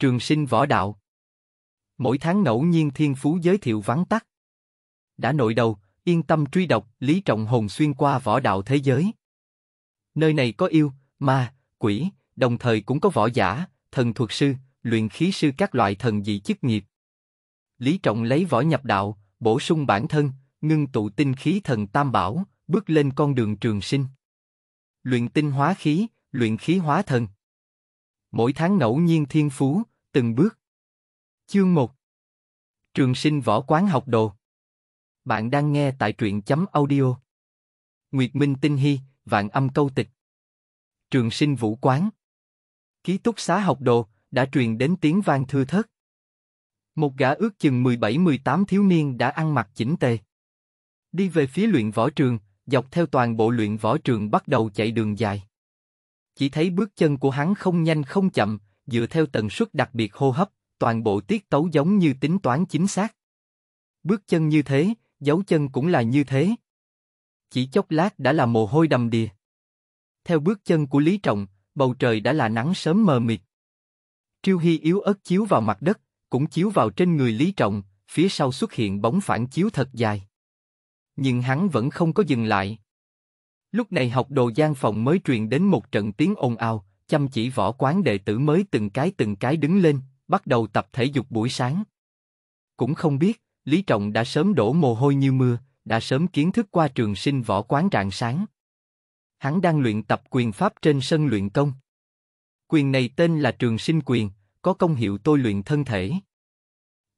Trường sinh võ đạo. Mỗi tháng ngẫu nhiên thiên phú giới thiệu vắn tắt. Đã nội đầu, yên tâm truy đọc Lý Trọng Hồn xuyên qua võ đạo thế giới. Nơi này có yêu, ma, quỷ, đồng thời cũng có võ giả, thần thuật sư, luyện khí sư các loại thần dị chức nghiệp. Lý Trọng lấy võ nhập đạo, bổ sung bản thân, ngưng tụ tinh khí thần tam bảo, bước lên con đường trường sinh. Luyện tinh hóa khí, luyện khí hóa thần. Mỗi tháng ngẫu nhiên thiên phú, từng bước. Chương 1 Trường sinh võ quán học đồ Bạn đang nghe tại truyện chấm audio Nguyệt Minh Tinh Hy, Vạn Âm Câu Tịch Trường sinh vũ quán Ký túc xá học đồ đã truyền đến tiếng vang thưa thớt. Một gã ước chừng 17-18 thiếu niên đã ăn mặc chỉnh tề. Đi về phía luyện võ trường, dọc theo toàn bộ luyện võ trường bắt đầu chạy đường dài. Chỉ thấy bước chân của hắn không nhanh không chậm, dựa theo tần suất đặc biệt hô hấp, toàn bộ tiết tấu giống như tính toán chính xác. Bước chân như thế, dấu chân cũng là như thế. Chỉ chốc lát đã là mồ hôi đầm đìa. Theo bước chân của Lý Trọng, bầu trời đã là nắng sớm mờ mịt. Triêu Hy yếu ớt chiếu vào mặt đất, cũng chiếu vào trên người Lý Trọng, phía sau xuất hiện bóng phản chiếu thật dài. Nhưng hắn vẫn không có dừng lại. Lúc này học đồ gian phòng mới truyền đến một trận tiếng ồn ào, chăm chỉ võ quán đệ tử mới từng cái từng cái đứng lên, bắt đầu tập thể dục buổi sáng. Cũng không biết, Lý Trọng đã sớm đổ mồ hôi như mưa, đã sớm kiến thức qua trường sinh võ quán rạng sáng. Hắn đang luyện tập quyền pháp trên sân luyện công. Quyền này tên là trường sinh quyền, có công hiệu tôi luyện thân thể.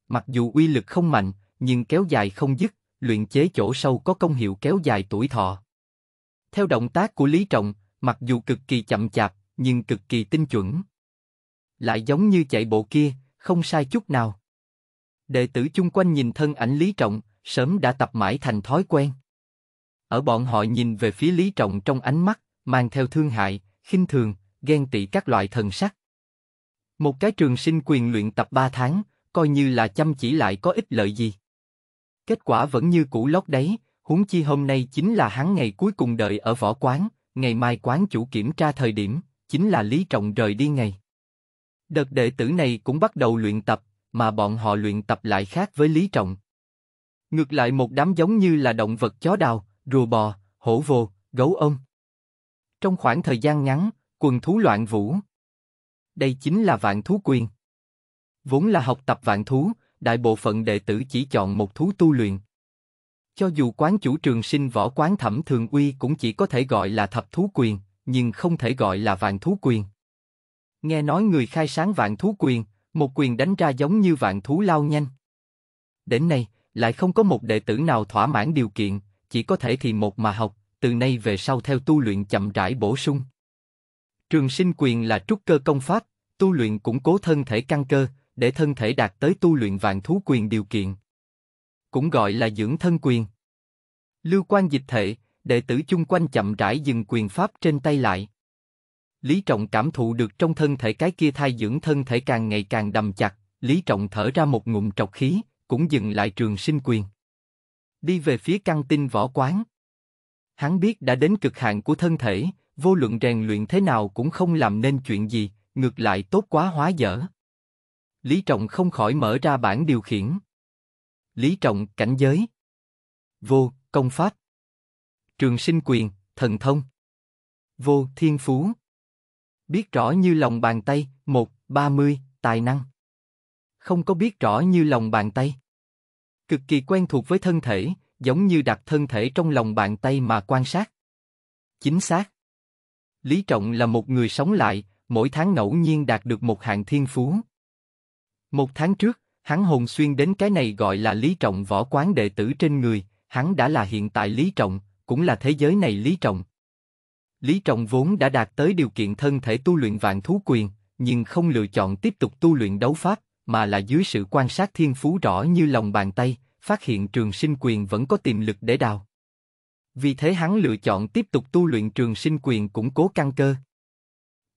Mặc dù uy lực không mạnh, nhưng kéo dài không dứt, luyện chế chỗ sâu có công hiệu kéo dài tuổi thọ. Theo động tác của Lý Trọng, mặc dù cực kỳ chậm chạp, nhưng cực kỳ tinh chuẩn. Lại giống như chạy bộ kia, không sai chút nào. Đệ tử chung quanh nhìn thân ảnh Lý Trọng, sớm đã tập mãi thành thói quen. Ở bọn họ nhìn về phía Lý Trọng trong ánh mắt, mang theo thương hại, khinh thường, ghen tị các loại thần sắc. Một cái trường sinh quyền luyện tập 3 tháng, coi như là chăm chỉ lại có ích lợi gì. Kết quả vẫn như cũ lót đấy, huống chi hôm nay chính là hắn ngày cuối cùng đợi ở võ quán, ngày mai quán chủ kiểm tra thời điểm, chính là Lý Trọng rời đi ngày. Đợt đệ tử này cũng bắt đầu luyện tập, mà bọn họ luyện tập lại khác với Lý Trọng. Ngược lại một đám giống như là động vật chó đào, rùa bò, hổ vồ, gấu ông. Trong khoảng thời gian ngắn, quần thú loạn vũ. Đây chính là vạn thú quyền. Vốn là học tập vạn thú, đại bộ phận đệ tử chỉ chọn một thú tu luyện. Cho dù quán chủ trường sinh võ quán thẩm thường uy cũng chỉ có thể gọi là thập thú quyền, nhưng không thể gọi là vạn thú quyền. Nghe nói người khai sáng vạn thú quyền, một quyền đánh ra giống như vạn thú lao nhanh. Đến nay, lại không có một đệ tử nào thỏa mãn điều kiện, chỉ có thể thì một mà học, từ nay về sau theo tu luyện chậm rãi bổ sung. Trường sinh quyền là trúc cơ công pháp, tu luyện củng cố thân thể căn cơ, để thân thể đạt tới tu luyện vạn thú quyền điều kiện. Cũng gọi là dưỡng thân quyền. Lưu quan dịch thể, đệ tử chung quanh chậm rãi dừng quyền pháp trên tay lại. Lý Trọng cảm thụ được trong thân thể cái kia thai dưỡng thân thể càng ngày càng đầm chặt, Lý Trọng thở ra một ngụm trọc khí, cũng dừng lại trường sinh quyền. Đi về phía căn tin võ quán. Hắn biết đã đến cực hạn của thân thể, vô luận rèn luyện thế nào cũng không làm nên chuyện gì, ngược lại tốt quá hóa dở. Lý Trọng không khỏi mở ra bản điều khiển. Lý Trọng cảnh giới. Vô, công pháp trường sinh quyền, thần thông. Vô thiên phú. Biết rõ như lòng bàn tay, một ba mươi tài năng. Không có biết rõ như lòng bàn tay. Cực kỳ quen thuộc với thân thể, giống như đặt thân thể trong lòng bàn tay mà quan sát. Chính xác. Lý Trọng là một người sống lại, mỗi tháng ngẫu nhiên đạt được một hạng thiên phú. Một tháng trước, hắn hồn xuyên đến cái này gọi là Lý Trọng võ quán đệ tử trên người, hắn đã là hiện tại Lý Trọng, cũng là thế giới này Lý Trọng. Lý Trọng vốn đã đạt tới điều kiện thân thể tu luyện vạn thú quyền, nhưng không lựa chọn tiếp tục tu luyện đấu pháp, mà là dưới sự quan sát thiên phú rõ như lòng bàn tay, phát hiện trường sinh quyền vẫn có tiềm lực để đào. Vì thế hắn lựa chọn tiếp tục tu luyện trường sinh quyền củng cố căn cơ.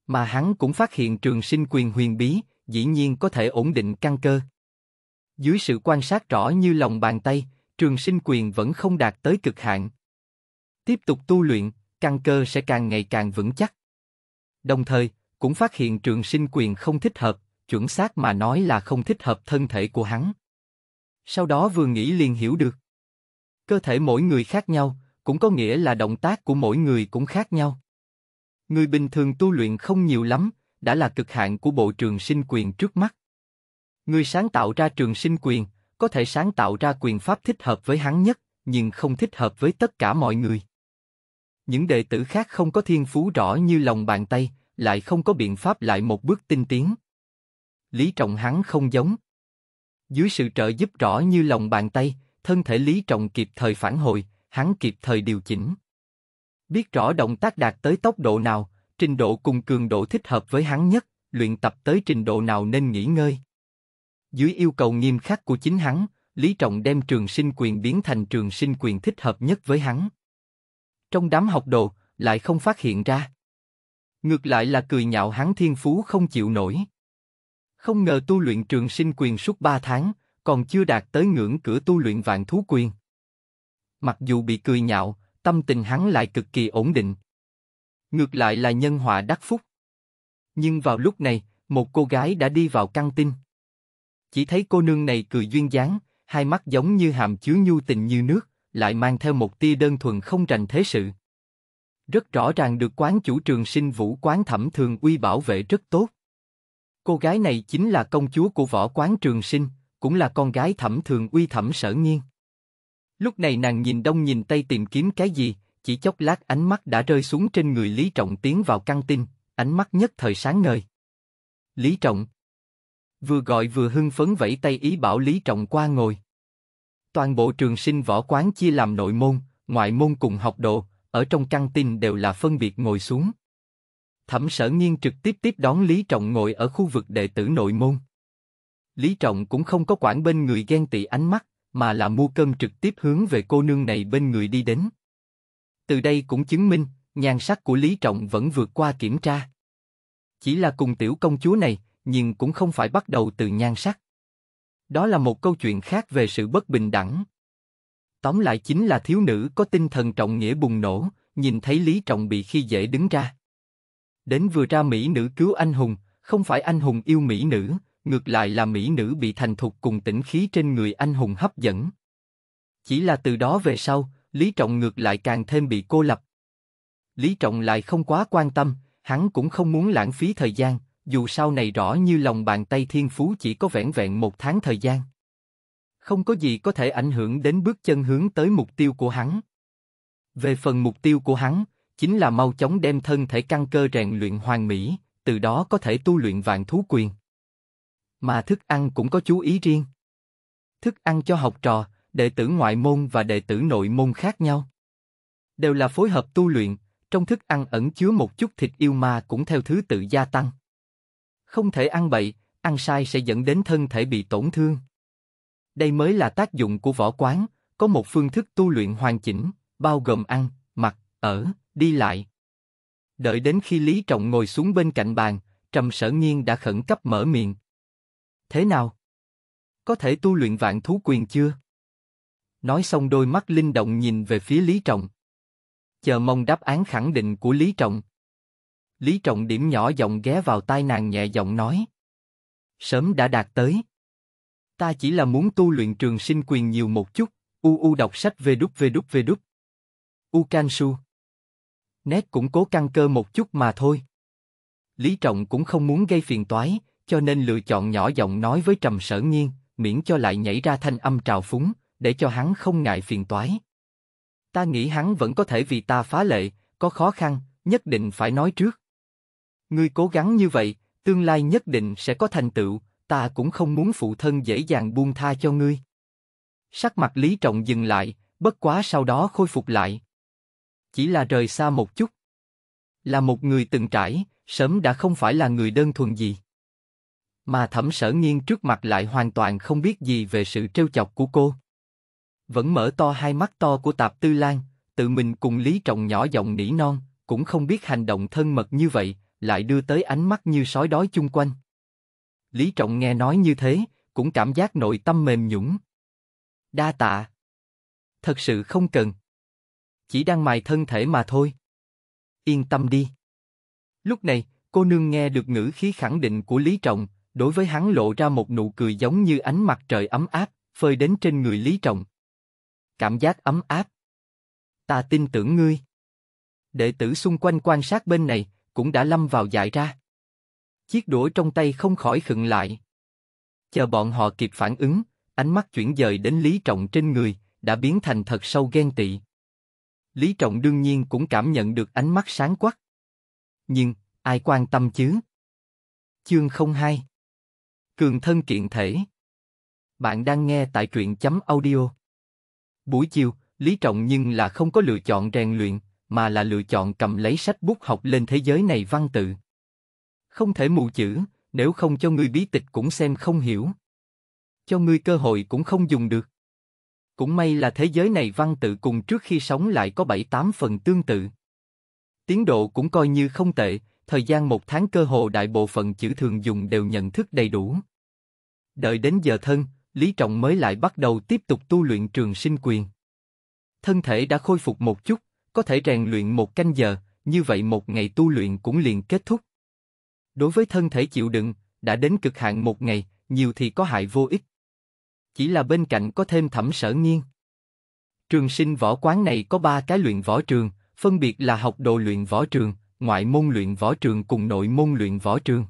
Mà hắn cũng phát hiện trường sinh quyền huyền bí, dĩ nhiên có thể ổn định căn cơ. Dưới sự quan sát rõ như lòng bàn tay, trường sinh quyền vẫn không đạt tới cực hạn, Tiếp tục tu luyện, căn cơ sẽ càng ngày càng vững chắc. Đồng thời, cũng phát hiện trường sinh quyền không thích hợp, chuẩn xác mà nói là không thích hợp thân thể của hắn. Sau đó vừa nghĩ liền hiểu được. Cơ thể mỗi người khác nhau, cũng có nghĩa là động tác của mỗi người cũng khác nhau. Người bình thường tu luyện không nhiều lắm, đã là cực hạn của bộ trường sinh quyền trước mắt. Người sáng tạo ra trường sinh quyền, có thể sáng tạo ra quyền pháp thích hợp với hắn nhất, nhưng không thích hợp với tất cả mọi người. Những đệ tử khác không có thiên phú rõ như lòng bàn tay, lại không có biện pháp lại một bước tinh tiến. Lý Trọng hắn không giống. Dưới sự trợ giúp rõ như lòng bàn tay, thân thể Lý Trọng kịp thời phản hồi, hắn kịp thời điều chỉnh. Biết rõ động tác đạt tới tốc độ nào, trình độ cùng cường độ thích hợp với hắn nhất, luyện tập tới trình độ nào nên nghỉ ngơi. Dưới yêu cầu nghiêm khắc của chính hắn, Lý Trọng đem trường sinh quyền biến thành trường sinh quyền thích hợp nhất với hắn trong đám học đồ, lại không phát hiện ra. Ngược lại là cười nhạo hắn thiên phú không chịu nổi. Không ngờ tu luyện trường sinh quyền suốt ba tháng, còn chưa đạt tới ngưỡng cửa tu luyện vạn thú quyền. Mặc dù bị cười nhạo, tâm tình hắn lại cực kỳ ổn định. Ngược lại là nhân họa đắc phúc. Nhưng vào lúc này, một cô gái đã đi vào căng tin. Chỉ thấy cô nương này cười duyên dáng, hai mắt giống như hàm chứa nhu tình như nước, lại mang theo một tia đơn thuần không rành thế sự. Rất rõ ràng được quán chủ trường sinh vũ quán thẩm thường uy bảo vệ rất tốt. Cô gái này chính là công chúa của võ quán trường sinh, cũng là con gái thẩm thường uy thẩm sở nhiên Lúc này nàng nhìn đông nhìn tây tìm kiếm cái gì, chỉ chốc lát ánh mắt đã rơi xuống trên người Lý Trọng tiến vào căng tin, ánh mắt nhất thời sáng ngời. Lý Trọng Vừa gọi vừa hưng phấn vẫy tay ý bảo Lý Trọng qua ngồi. Toàn bộ trường sinh võ quán chia làm nội môn, ngoại môn cùng học độ, ở trong căng tin đều là phân biệt ngồi xuống. Thẩm sở nghiên trực tiếp tiếp đón Lý Trọng ngồi ở khu vực đệ tử nội môn. Lý Trọng cũng không có quản bên người ghen tị ánh mắt, mà là mua cơm trực tiếp hướng về cô nương này bên người đi đến. Từ đây cũng chứng minh, nhan sắc của Lý Trọng vẫn vượt qua kiểm tra. Chỉ là cùng tiểu công chúa này, nhưng cũng không phải bắt đầu từ nhan sắc. Đó là một câu chuyện khác về sự bất bình đẳng. Tóm lại chính là thiếu nữ có tinh thần trọng nghĩa bùng nổ, nhìn thấy Lý Trọng bị khi dễ đứng ra. Đến vừa ra Mỹ nữ cứu anh hùng, không phải anh hùng yêu Mỹ nữ, ngược lại là Mỹ nữ bị thành thục cùng tỉnh khí trên người anh hùng hấp dẫn. Chỉ là từ đó về sau, Lý Trọng ngược lại càng thêm bị cô lập. Lý Trọng lại không quá quan tâm, hắn cũng không muốn lãng phí thời gian, dù sau này rõ như lòng bàn tay thiên phú chỉ có vẻn vẹn một tháng thời gian. Không có gì có thể ảnh hưởng đến bước chân hướng tới mục tiêu của hắn. Về phần mục tiêu của hắn, chính là mau chóng đem thân thể căn cơ rèn luyện hoàn mỹ, từ đó có thể tu luyện vạn thú quyền. Mà thức ăn cũng có chú ý riêng. Thức ăn cho học trò, đệ tử ngoại môn và đệ tử nội môn khác nhau. Đều là phối hợp tu luyện, trong thức ăn ẩn chứa một chút thịt yêu ma cũng theo thứ tự gia tăng. Không thể ăn bậy, ăn sai sẽ dẫn đến thân thể bị tổn thương. Đây mới là tác dụng của võ quán, có một phương thức tu luyện hoàn chỉnh, bao gồm ăn, mặc, ở, đi lại. Đợi đến khi Lý Trọng ngồi xuống bên cạnh bàn, Trầm Sở Nghiên đã khẩn cấp mở miệng. Thế nào? Có thể tu luyện vạn thú quyền chưa? Nói xong đôi mắt linh động nhìn về phía Lý Trọng. Chờ mong đáp án khẳng định của Lý Trọng. Lý Trọng Điểm nhỏ giọng ghé vào tai nàng nhẹ giọng nói. Sớm đã đạt tới. Ta chỉ là muốn tu luyện trường sinh quyền nhiều một chút, u u đọc sách về đúc về đúc về đúc. U can su. Nét cũng cố căng cơ một chút mà thôi. Lý Trọng cũng không muốn gây phiền toái, cho nên lựa chọn nhỏ giọng nói với Trầm Sở Nhiên, miễn cho lại nhảy ra thanh âm trào phúng, để cho hắn không ngại phiền toái. Ta nghĩ hắn vẫn có thể vì ta phá lệ, có khó khăn, nhất định phải nói trước. Ngươi cố gắng như vậy, tương lai nhất định sẽ có thành tựu, ta cũng không muốn phụ thân dễ dàng buông tha cho ngươi. Sắc mặt Lý Trọng dừng lại, bất quá sau đó khôi phục lại. Chỉ là rời xa một chút. Là một người từng trải, sớm đã không phải là người đơn thuần gì. Mà thẩm sở nghiêng trước mặt lại hoàn toàn không biết gì về sự trêu chọc của cô. Vẫn mở to hai mắt to của Tạp Tư Lan, tự mình cùng Lý Trọng nhỏ giọng nỉ non, cũng không biết hành động thân mật như vậy, lại đưa tới ánh mắt như sói đói chung quanh. Lý Trọng nghe nói như thế, cũng cảm giác nội tâm mềm nhũng. Đa tạ. Thật sự không cần. Chỉ đang mài thân thể mà thôi. Yên tâm đi. Lúc này, cô nương nghe được ngữ khí khẳng định của Lý Trọng, đối với hắn lộ ra một nụ cười giống như ánh mặt trời ấm áp, phơi đến trên người Lý Trọng. Cảm giác ấm áp. Ta tin tưởng ngươi. Đệ tử xung quanh quan sát bên này, cũng đã lâm vào dại ra. Chiếc đũa trong tay không khỏi khựng lại. Chờ bọn họ kịp phản ứng, ánh mắt chuyển dời đến Lý Trọng trên người, đã biến thành thật sâu ghen tị. Lý Trọng đương nhiên cũng cảm nhận được ánh mắt sáng quắc. Nhưng, ai quan tâm chứ? Chương 02 Cường thân kiện thể Bạn đang nghe tại truyện chấm audio Buổi chiều, Lý Trọng nhưng là không có lựa chọn rèn luyện, mà là lựa chọn cầm lấy sách bút học lên thế giới này văn tự. Không thể mù chữ, nếu không cho ngươi bí tịch cũng xem không hiểu. Cho ngươi cơ hội cũng không dùng được. Cũng may là thế giới này văn tự cùng trước khi sống lại có 7-8 phần tương tự. Tiến độ cũng coi như không tệ, thời gian một tháng cơ hồ đại bộ phận chữ thường dùng đều nhận thức đầy đủ. Đợi đến giờ thân, Lý Trọng mới lại bắt đầu tiếp tục tu luyện trường sinh quyền. Thân thể đã khôi phục một chút, có thể rèn luyện một canh giờ, như vậy một ngày tu luyện cũng liền kết thúc. Đối với thân thể chịu đựng, đã đến cực hạn một ngày, nhiều thì có hại vô ích. Chỉ là bên cạnh có thêm thẩm sở nghiêng. Trường sinh võ quán này có ba cái luyện võ trường, phân biệt là học đồ luyện võ trường, ngoại môn luyện võ trường cùng nội môn luyện võ trường.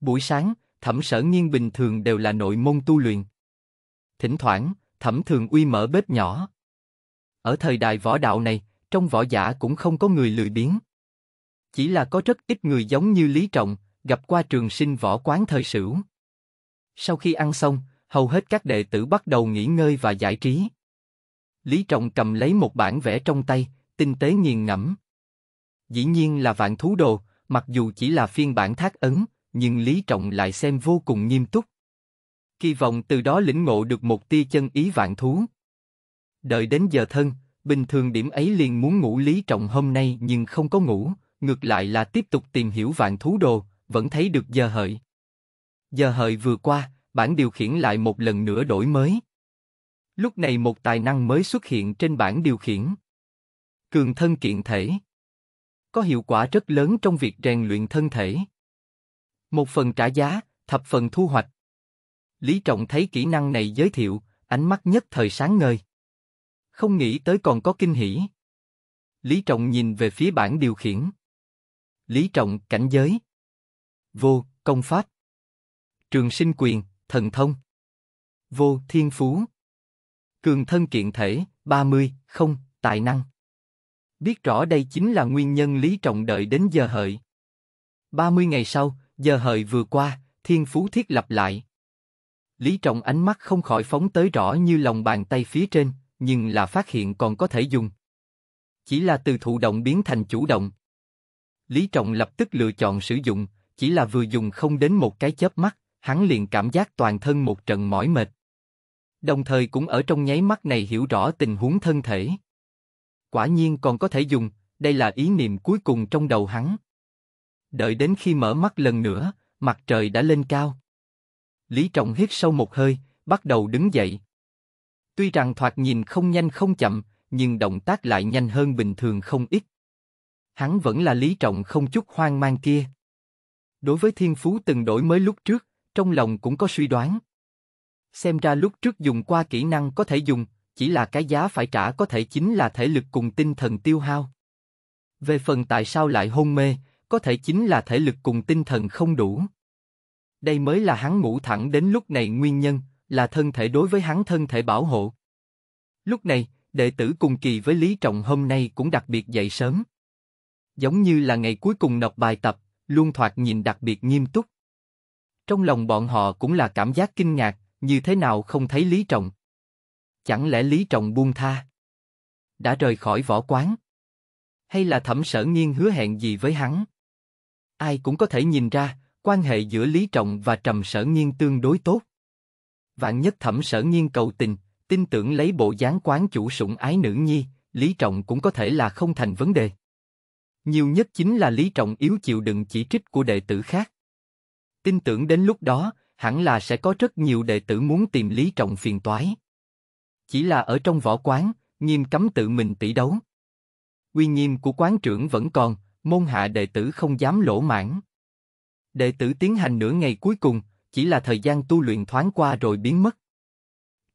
Buổi sáng, thẩm sở nghiên bình thường đều là nội môn tu luyện. Thỉnh thoảng, thẩm thường uy mở bếp nhỏ. Ở thời đại võ đạo này, trong võ giả cũng không có người lười biếng. Chỉ là có rất ít người giống như Lý Trọng, gặp qua trường sinh võ quán thời sửu. Sau khi ăn xong, hầu hết các đệ tử bắt đầu nghỉ ngơi và giải trí. Lý Trọng cầm lấy một bản vẽ trong tay, tinh tế nghiền ngẫm. Dĩ nhiên là vạn thú đồ, mặc dù chỉ là phiên bản thác ấn, nhưng Lý Trọng lại xem vô cùng nghiêm túc. Kỳ vọng từ đó lĩnh ngộ được một tia chân ý vạn thú. Đợi đến giờ thân, Bình thường điểm ấy liền muốn ngủ Lý Trọng hôm nay nhưng không có ngủ, ngược lại là tiếp tục tìm hiểu vạn thú đồ, vẫn thấy được giờ hợi. Giờ hợi vừa qua, bản điều khiển lại một lần nữa đổi mới. Lúc này một tài năng mới xuất hiện trên bản điều khiển. Cường thân kiện thể. Có hiệu quả rất lớn trong việc rèn luyện thân thể. Một phần trả giá, thập phần thu hoạch. Lý Trọng thấy kỹ năng này giới thiệu, ánh mắt nhất thời sáng ngời. Không nghĩ tới còn có kinh hỉ. Lý Trọng nhìn về phía bảng điều khiển. Lý Trọng cảnh giới. Vô, công pháp. Trường sinh quyền, thần thông. Vô, thiên phú. Cường thân kiện thể, 30, không, tài năng. Biết rõ đây chính là nguyên nhân Lý Trọng đợi đến giờ hợi. 30 ngày sau, giờ hợi vừa qua, thiên phú thiết lập lại. Lý Trọng ánh mắt không khỏi phóng tới rõ như lòng bàn tay phía trên, nhưng là phát hiện còn có thể dùng. Chỉ là từ thụ động biến thành chủ động. Lý Trọng lập tức lựa chọn sử dụng, chỉ là vừa dùng không đến một cái chớp mắt, hắn liền cảm giác toàn thân một trận mỏi mệt. Đồng thời cũng ở trong nháy mắt này hiểu rõ tình huống thân thể. Quả nhiên còn có thể dùng, đây là ý niệm cuối cùng trong đầu hắn. Đợi đến khi mở mắt lần nữa, mặt trời đã lên cao. Lý Trọng hít sâu một hơi, bắt đầu đứng dậy. Tuy rằng thoạt nhìn không nhanh không chậm, nhưng động tác lại nhanh hơn bình thường không ít. Hắn vẫn là Lý Trọng không chút hoang mang kia. Đối với thiên phú từng đổi mới lúc trước, trong lòng cũng có suy đoán. Xem ra lúc trước dùng qua kỹ năng có thể dùng, chỉ là cái giá phải trả có thể chính là thể lực cùng tinh thần tiêu hao. Về phần tại sao lại hôn mê, có thể chính là thể lực cùng tinh thần không đủ. Đây mới là hắn ngủ thẳng đến lúc này nguyên nhân, là thân thể đối với hắn thân thể bảo hộ. Lúc này, đệ tử cùng kỳ với Lý Trọng hôm nay cũng đặc biệt dậy sớm. Giống như là ngày cuối cùng nộp bài tập, luôn thoạt nhìn đặc biệt nghiêm túc. Trong lòng bọn họ cũng là cảm giác kinh ngạc, như thế nào không thấy Lý Trọng. Chẳng lẽ Lý Trọng buông tha? Đã rời khỏi võ quán? Hay là thẩm sở nghiên hứa hẹn gì với hắn? Ai cũng có thể nhìn ra, quan hệ giữa Lý Trọng và Trầm Sở Nghiên tương đối tốt. Vạn nhất thẩm sở nghiên cầu tình, tin tưởng lấy bộ dáng quán chủ sủng ái nữ nhi, Lý Trọng cũng có thể là không thành vấn đề. Nhiều nhất chính là Lý Trọng yếu chịu đựng chỉ trích của đệ tử khác. Tin tưởng đến lúc đó, hẳn là sẽ có rất nhiều đệ tử muốn tìm Lý Trọng phiền toái. Chỉ là ở trong võ quán, nghiêm cấm tự mình tỷ đấu. Uy nghiêm của quán trưởng vẫn còn, môn hạ đệ tử không dám lỗ mãn. Đệ tử tiến hành nửa ngày cuối cùng, chỉ là thời gian tu luyện thoáng qua rồi biến mất.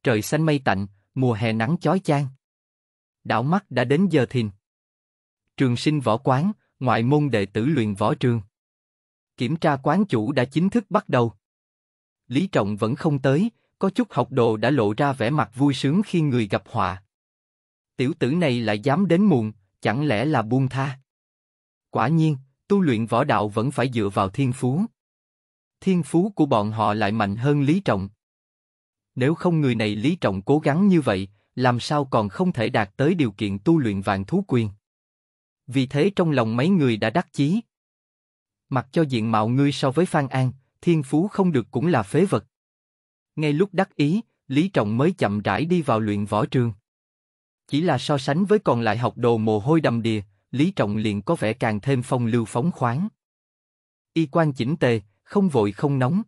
Trời xanh mây tạnh, mùa hè nắng chói chang. Đảo mắt đã đến giờ thìn. Trường sinh võ quán, ngoại môn đệ tử luyện võ trường. Kiểm tra quán chủ đã chính thức bắt đầu. Lý Trọng vẫn không tới, có chút học đồ đã lộ ra vẻ mặt vui sướng khi người gặp họa. Tiểu tử này lại dám đến muộn, chẳng lẽ là buông tha? Quả nhiên, tu luyện võ đạo vẫn phải dựa vào thiên phú thiên phú của bọn họ lại mạnh hơn Lý Trọng. Nếu không người này Lý Trọng cố gắng như vậy, làm sao còn không thể đạt tới điều kiện tu luyện vạn thú quyền? Vì thế trong lòng mấy người đã đắc chí. Mặc cho diện mạo ngươi so với Phan An, thiên phú không được cũng là phế vật. Ngay lúc đắc ý, Lý Trọng mới chậm rãi đi vào luyện võ trường. Chỉ là so sánh với còn lại học đồ mồ hôi đầm đìa, Lý Trọng liền có vẻ càng thêm phong lưu phóng khoáng. Y quan chỉnh tề, không vội không nóng.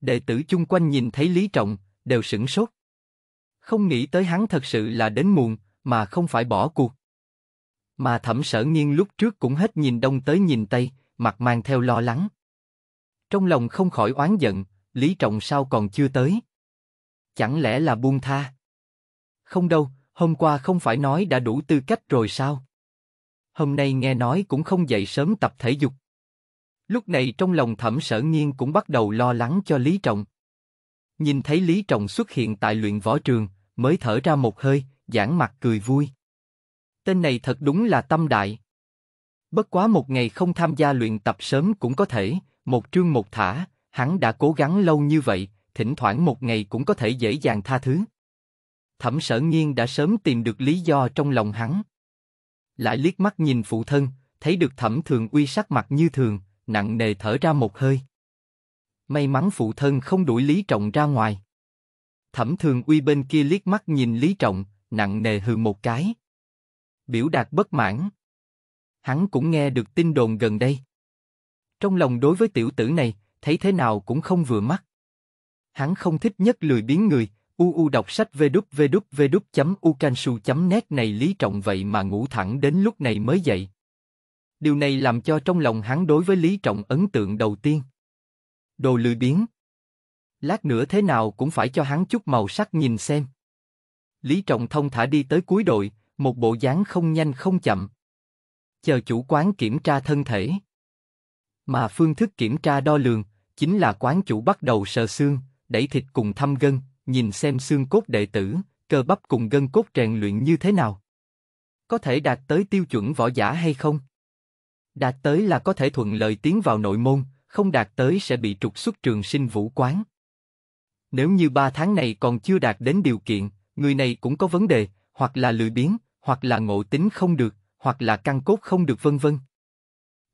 Đệ tử chung quanh nhìn thấy Lý Trọng, đều sửng sốt. Không nghĩ tới hắn thật sự là đến muộn, mà không phải bỏ cuộc. Mà thẩm sở nghiên lúc trước cũng hết nhìn đông tới nhìn tây, mặt mang theo lo lắng. Trong lòng không khỏi oán giận, Lý Trọng sao còn chưa tới? Chẳng lẽ là buông tha? Không đâu, hôm qua không phải nói đã đủ tư cách rồi sao? Hôm nay nghe nói cũng không dậy sớm tập thể dục. Lúc này trong lòng thẩm sở nghiên cũng bắt đầu lo lắng cho Lý Trọng. Nhìn thấy Lý Trọng xuất hiện tại luyện võ trường, mới thở ra một hơi, giãn mặt cười vui. Tên này thật đúng là tâm đại. Bất quá một ngày không tham gia luyện tập sớm cũng có thể, một trương một thả, hắn đã cố gắng lâu như vậy, thỉnh thoảng một ngày cũng có thể dễ dàng tha thứ. Thẩm sở nghiên đã sớm tìm được lý do trong lòng hắn. Lại liếc mắt nhìn phụ thân, thấy được thẩm thường uy sắc mặt như thường, nặng nề thở ra một hơi. May mắn phụ thân không đuổi Lý Trọng ra ngoài. Thẩm Thường Uy bên kia liếc mắt nhìn Lý Trọng, nặng nề hừ một cái. Biểu đạt bất mãn. Hắn cũng nghe được tin đồn gần đây. Trong lòng đối với tiểu tử này, thấy thế nào cũng không vừa mắt. Hắn không thích nhất lười biến người, uu đọc sách vđvđv.ucansu.net này Lý Trọng vậy mà ngủ thẳng đến lúc này mới dậy, Điều này làm cho trong lòng hắn đối với Lý Trọng ấn tượng đầu tiên. Đồ lười biếng. Lát nữa thế nào cũng phải cho hắn chút màu sắc nhìn xem. Lý Trọng thông thả đi tới cuối đội, một bộ dáng không nhanh không chậm. Chờ chủ quán kiểm tra thân thể. Mà phương thức kiểm tra đo lường, chính là quán chủ bắt đầu sờ xương, đẩy thịt cùng thăm gân, nhìn xem xương cốt đệ tử, cơ bắp cùng gân cốt rèn luyện như thế nào. Có thể đạt tới tiêu chuẩn võ giả hay không? Đạt tới là có thể thuận lợi tiến vào nội môn, không đạt tới sẽ bị trục xuất trường sinh vũ quán. Nếu như ba tháng này còn chưa đạt đến điều kiện, người này cũng có vấn đề, hoặc là lười biếng, hoặc là ngộ tính không được, hoặc là căn cốt không được vân vân.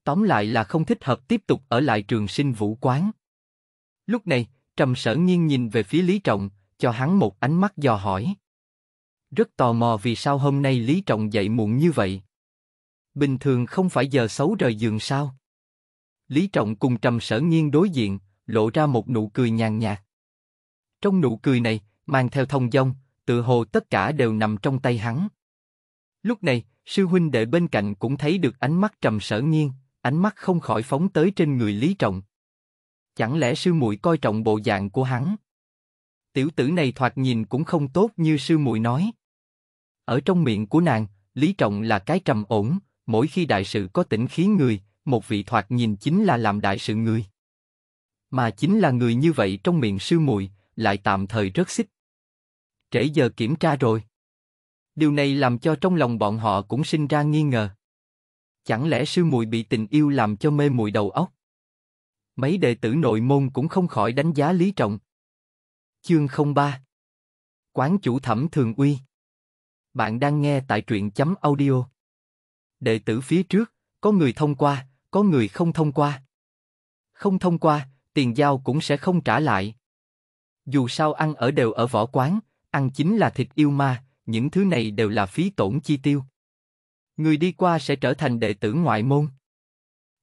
Tóm lại là không thích hợp tiếp tục ở lại trường sinh vũ quán. Lúc này, Trầm Sở Nhiên nhìn về phía Lý Trọng, cho hắn một ánh mắt dò hỏi. Rất tò mò vì sao hôm nay Lý Trọng dậy muộn như vậy. Bình thường không phải giờ xấu rời giường sao? Lý Trọng cùng Trầm Sở Nhiên đối diện, lộ ra một nụ cười nhàn nhạt. Trong nụ cười này, mang theo thông dong, tự hồ tất cả đều nằm trong tay hắn. Lúc này, sư huynh đệ bên cạnh cũng thấy được ánh mắt Trầm Sở Nhiên, ánh mắt không khỏi phóng tới trên người Lý Trọng. Chẳng lẽ sư muội coi trọng bộ dạng của hắn? Tiểu tử này thoạt nhìn cũng không tốt như sư muội nói. Ở trong miệng của nàng, Lý Trọng là cái trầm ổn, mỗi khi đại sự có tỉnh khí người, một vị thoạt nhìn chính là làm đại sự người. Mà chính là người như vậy trong miệng sư muội lại tạm thời rất xích. Trễ giờ kiểm tra rồi. Điều này làm cho trong lòng bọn họ cũng sinh ra nghi ngờ. Chẳng lẽ sư muội bị tình yêu làm cho mê muội đầu óc? Mấy đệ tử nội môn cũng không khỏi đánh giá Lý Trọng. Chương 03 Quán chủ thẩm thường uy Bạn đang nghe tại truyện chấm audio đệ tử phía trước, có người thông qua, có người không thông qua. Không thông qua, tiền giao cũng sẽ không trả lại. Dù sao ăn ở đều ở võ quán, ăn chính là thịt yêu ma, những thứ này đều là phí tổn chi tiêu. Người đi qua sẽ trở thành đệ tử ngoại môn.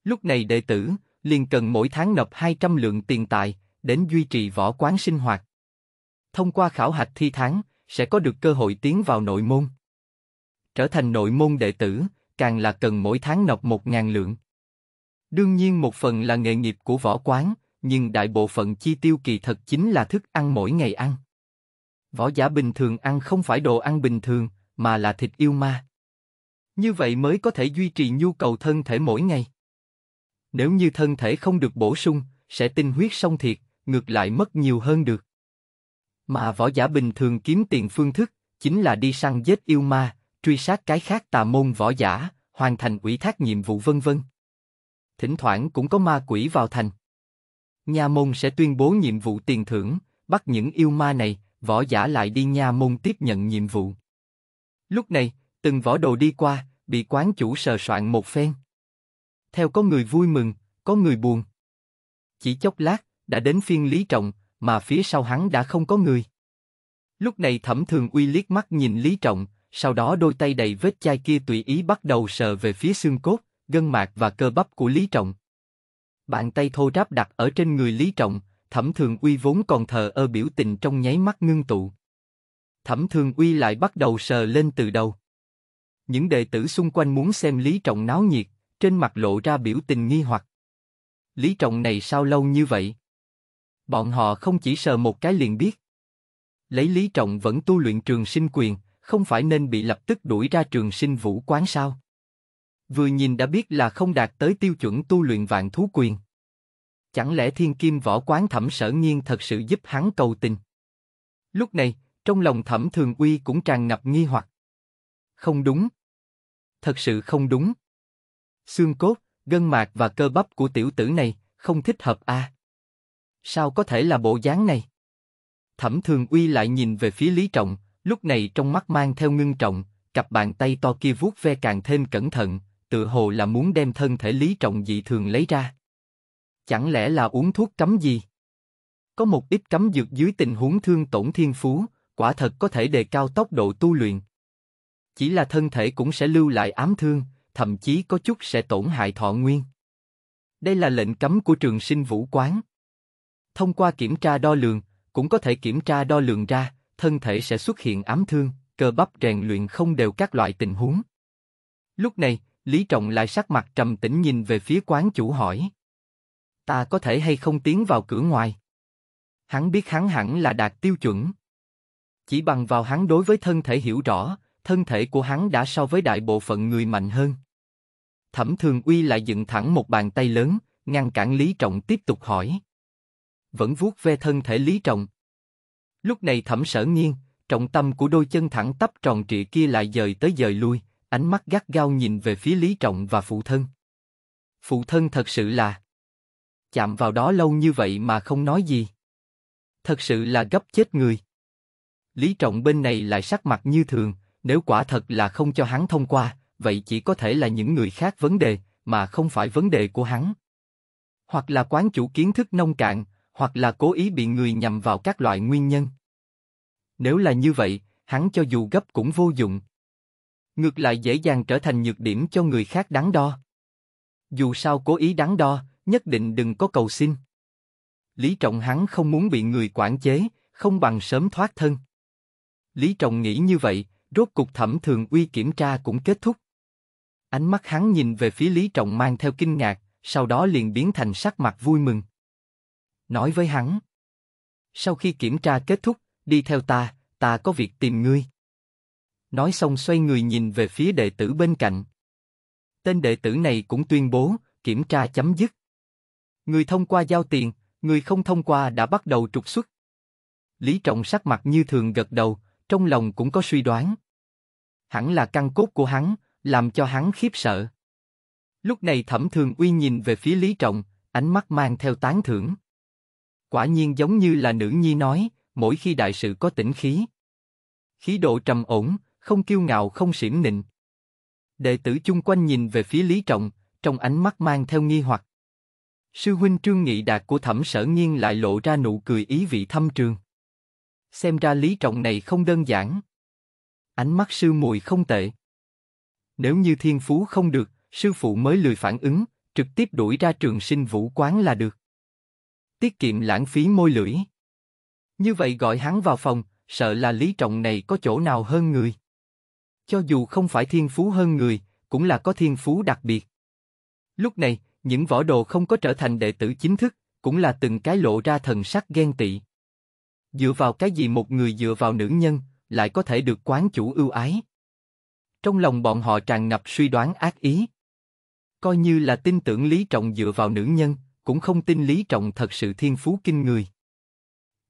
Lúc này đệ tử liền cần mỗi tháng nộp 200 lượng tiền tài đến duy trì võ quán sinh hoạt. Thông qua khảo hạch thi tháng, sẽ có được cơ hội tiến vào nội môn. Trở thành nội môn đệ tử, càng là cần mỗi tháng nộp một ngàn lượng. Đương nhiên một phần là nghề nghiệp của võ quán, nhưng đại bộ phận chi tiêu kỳ thật chính là thức ăn mỗi ngày ăn. Võ giả bình thường ăn không phải đồ ăn bình thường, mà là thịt yêu ma. Như vậy mới có thể duy trì nhu cầu thân thể mỗi ngày. Nếu như thân thể không được bổ sung, sẽ tinh huyết xong thiệt, ngược lại mất nhiều hơn được. Mà võ giả bình thường kiếm tiền phương thức, chính là đi săn giết yêu ma, truy sát cái khác tà môn võ giả, hoàn thành ủy thác nhiệm vụ vân vân. Thỉnh thoảng cũng có ma quỷ vào thành. Nha môn sẽ tuyên bố nhiệm vụ tiền thưởng, bắt những yêu ma này, võ giả lại đi nha môn tiếp nhận nhiệm vụ. Lúc này, từng võ đồ đi qua, bị quán chủ sờ soạn một phen. Theo có người vui mừng, có người buồn. Chỉ chốc lát, đã đến phiên Lý Trọng, mà phía sau hắn đã không có người. Lúc này Thẩm Thường Uy liếc mắt nhìn Lý Trọng, sau đó đôi tay đầy vết chai kia tùy ý bắt đầu sờ về phía xương cốt, gân mạc và cơ bắp của Lý Trọng. Bàn tay thô ráp đặt ở trên người Lý Trọng, Thẩm Thường Uy vốn còn thờ ơ biểu tình trong nháy mắt ngưng tụ. Thẩm Thường Uy lại bắt đầu sờ lên từ đầu. Những đệ tử xung quanh muốn xem Lý Trọng náo nhiệt, trên mặt lộ ra biểu tình nghi hoặc. Lý Trọng này sao lâu như vậy? Bọn họ không chỉ sờ một cái liền biết. Lấy Lý Trọng vẫn tu luyện trường sinh quyền, không phải nên bị lập tức đuổi ra trường sinh vũ quán sao? Vừa nhìn đã biết là không đạt tới tiêu chuẩn tu luyện vạn thú quyền. Chẳng lẽ thiên kim võ quán thẩm sở nghiên thật sự giúp hắn cầu tình? Lúc này, trong lòng thẩm thường uy cũng tràn ngập nghi hoặc. Không đúng. Thật sự không đúng. Xương cốt, gân mạc và cơ bắp của tiểu tử này không thích hợp a. À? Sao có thể là bộ dáng này? Thẩm thường uy lại nhìn về phía Lý Trọng, Lúc này trong mắt mang theo ngưng trọng, cặp bàn tay to kia vuốt ve càng thêm cẩn thận, tự hồ là muốn đem thân thể Lý Trọng dị thường lấy ra. Chẳng lẽ là uống thuốc cấm gì? Có một ít cấm dược dưới tình huống thương tổn thiên phú, quả thật có thể đề cao tốc độ tu luyện. Chỉ là thân thể cũng sẽ lưu lại ám thương, thậm chí có chút sẽ tổn hại thọ nguyên. Đây là lệnh cấm của trường sinh vũ quán. Thông qua kiểm tra đo lường, cũng có thể kiểm tra đo lường ra, thân thể sẽ xuất hiện ám thương, cơ bắp rèn luyện không đều các loại tình huống. Lúc này, Lý Trọng lại sắc mặt trầm tĩnh nhìn về phía quán chủ hỏi. Ta có thể hay không tiến vào cửa ngoài? Hắn biết hắn hẳn là đạt tiêu chuẩn. Chỉ bằng vào hắn đối với thân thể hiểu rõ, thân thể của hắn đã so với đại bộ phận người mạnh hơn. Thẩm Thường Uy lại dựng thẳng một bàn tay lớn, ngăn cản Lý Trọng tiếp tục hỏi. Vẫn vuốt ve thân thể Lý Trọng, Lúc này thẩm sở nghiêng, trọng tâm của đôi chân thẳng tắp tròn trịa kia lại dời tới dời lui, ánh mắt gắt gao nhìn về phía Lý Trọng và phụ thân. Phụ thân thật sự là chạm vào đó lâu như vậy mà không nói gì. Thật sự là gấp chết người. Lý Trọng bên này lại sắc mặt như thường, nếu quả thật là không cho hắn thông qua, vậy chỉ có thể là những người khác vấn đề, mà không phải vấn đề của hắn. Hoặc là quán chủ kiến thức nông cạn, hoặc là cố ý bị người nhầm vào các loại nguyên nhân. Nếu là như vậy, hắn cho dù gấp cũng vô dụng. Ngược lại dễ dàng trở thành nhược điểm cho người khác đáng đo. Dù sao cố ý đáng đo, nhất định đừng có cầu xin. Lý Trọng hắn không muốn bị người quản chế, không bằng sớm thoát thân. Lý Trọng nghĩ như vậy, rốt cục thẩm thường uy kiểm tra cũng kết thúc. Ánh mắt hắn nhìn về phía Lý Trọng mang theo kinh ngạc, sau đó liền biến thành sắc mặt vui mừng nói với hắn. Sau khi kiểm tra kết thúc, đi theo ta, ta có việc tìm ngươi. Nói xong xoay người nhìn về phía đệ tử bên cạnh. Tên đệ tử này cũng tuyên bố, kiểm tra chấm dứt. Người thông qua giao tiền, người không thông qua đã bắt đầu trục xuất. Lý Trọng sắc mặt như thường gật đầu, trong lòng cũng có suy đoán. Hẳn là căn cốt của hắn, làm cho hắn khiếp sợ. Lúc này Thẩm Thường Uy nhìn về phía Lý Trọng, ánh mắt mang theo tán thưởng. Quả nhiên giống như là nữ nhi nói, mỗi khi đại sự có tĩnh khí. Khí độ trầm ổn, không kiêu ngạo không xỉm nịnh. Đệ tử chung quanh nhìn về phía Lý Trọng, trong ánh mắt mang theo nghi hoặc. Sư huynh trương nghị đạt của thẩm sở nghiêng lại lộ ra nụ cười ý vị thâm trường. Xem ra Lý Trọng này không đơn giản. Ánh mắt sư mùi không tệ. Nếu như thiên phú không được, sư phụ mới lười phản ứng, trực tiếp đuổi ra trường sinh vũ quán là được tiết kiệm lãng phí môi lưỡi. Như vậy gọi hắn vào phòng, sợ là Lý Trọng này có chỗ nào hơn người. Cho dù không phải thiên phú hơn người, cũng là có thiên phú đặc biệt. Lúc này, những võ đồ không có trở thành đệ tử chính thức, cũng là từng cái lộ ra thần sắc ghen tị. Dựa vào cái gì một người dựa vào nữ nhân, lại có thể được quán chủ ưu ái. Trong lòng bọn họ tràn ngập suy đoán ác ý. Coi như là tin tưởng Lý Trọng dựa vào nữ nhân, cũng không tin Lý Trọng thật sự thiên phú kinh người.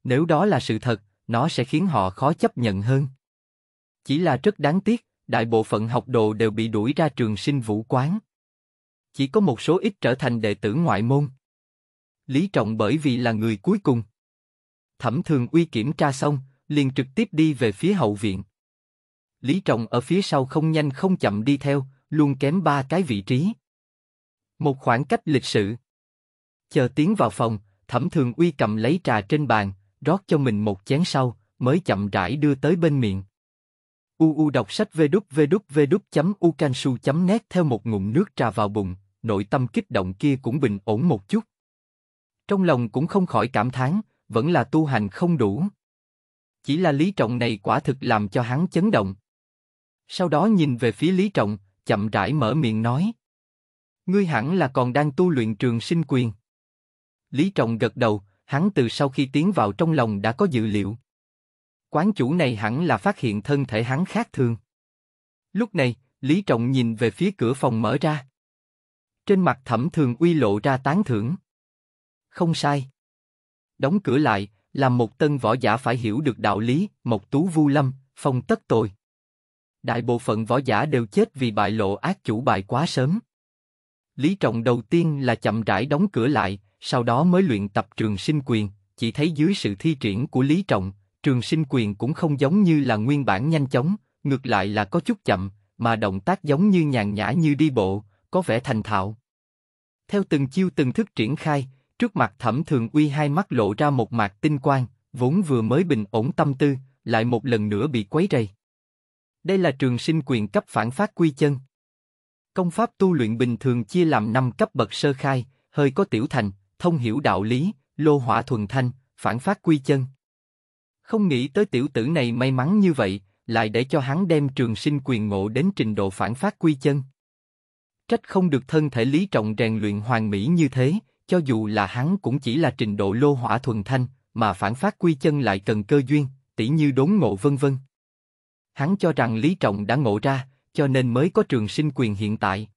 Nếu đó là sự thật, nó sẽ khiến họ khó chấp nhận hơn. Chỉ là rất đáng tiếc, đại bộ phận học đồ đều bị đuổi ra trường sinh vũ quán. Chỉ có một số ít trở thành đệ tử ngoại môn. Lý Trọng bởi vì là người cuối cùng. Thẩm Thường Uy kiểm tra xong, liền trực tiếp đi về phía hậu viện. Lý Trọng ở phía sau không nhanh không chậm đi theo, luôn kém ba cái vị trí. Một khoảng cách lịch sự. Chờ tiến vào phòng, Thẩm Thường Uy cầm lấy trà trên bàn, rót cho mình một chén sau, mới chậm rãi đưa tới bên miệng. u u đọc sách chấm u can su chấm nét theo một ngụm nước trà vào bụng, nội tâm kích động kia cũng bình ổn một chút. Trong lòng cũng không khỏi cảm thán, vẫn là tu hành không đủ. Chỉ là Lý Trọng này quả thực làm cho hắn chấn động. Sau đó nhìn về phía Lý Trọng, chậm rãi mở miệng nói. Ngươi hẳn là còn đang tu luyện trường sinh quyền. Lý Trọng gật đầu, hắn từ sau khi tiến vào trong lòng đã có dự liệu. Quán chủ này hẳn là phát hiện thân thể hắn khác thường. Lúc này, Lý Trọng nhìn về phía cửa phòng mở ra. Trên mặt thẩm thường uy lộ ra tán thưởng. Không sai. Đóng cửa lại, làm một tân võ giả phải hiểu được đạo lý, mộc tú vu lâm, phong tất tội. Đại bộ phận võ giả đều chết vì bại lộ ác chủ bại quá sớm. Lý Trọng đầu tiên là chậm rãi đóng cửa lại, sau đó mới luyện tập trường sinh quyền, chỉ thấy dưới sự thi triển của Lý Trọng, trường sinh quyền cũng không giống như là nguyên bản nhanh chóng, ngược lại là có chút chậm, mà động tác giống như nhàn nhã như đi bộ, có vẻ thành thạo. Theo từng chiêu từng thức triển khai, trước mặt Thẩm Thường Uy hai mắt lộ ra một mạc tinh quang, vốn vừa mới bình ổn tâm tư, lại một lần nữa bị quấy rầy. Đây là trường sinh quyền cấp phản phát quy chân. Công pháp tu luyện bình thường chia làm 5 cấp bậc sơ khai, hơi có tiểu thành, thông hiểu đạo lý, lô hỏa thuần thanh, phản phát quy chân. Không nghĩ tới tiểu tử này may mắn như vậy, lại để cho hắn đem trường sinh quyền ngộ đến trình độ phản phát quy chân. Trách không được thân thể lý trọng rèn luyện hoàn mỹ như thế, cho dù là hắn cũng chỉ là trình độ lô hỏa thuần thanh, mà phản phát quy chân lại cần cơ duyên, tỷ như đốn ngộ vân vân. Hắn cho rằng Lý Trọng đã ngộ ra, cho nên mới có trường sinh quyền hiện tại.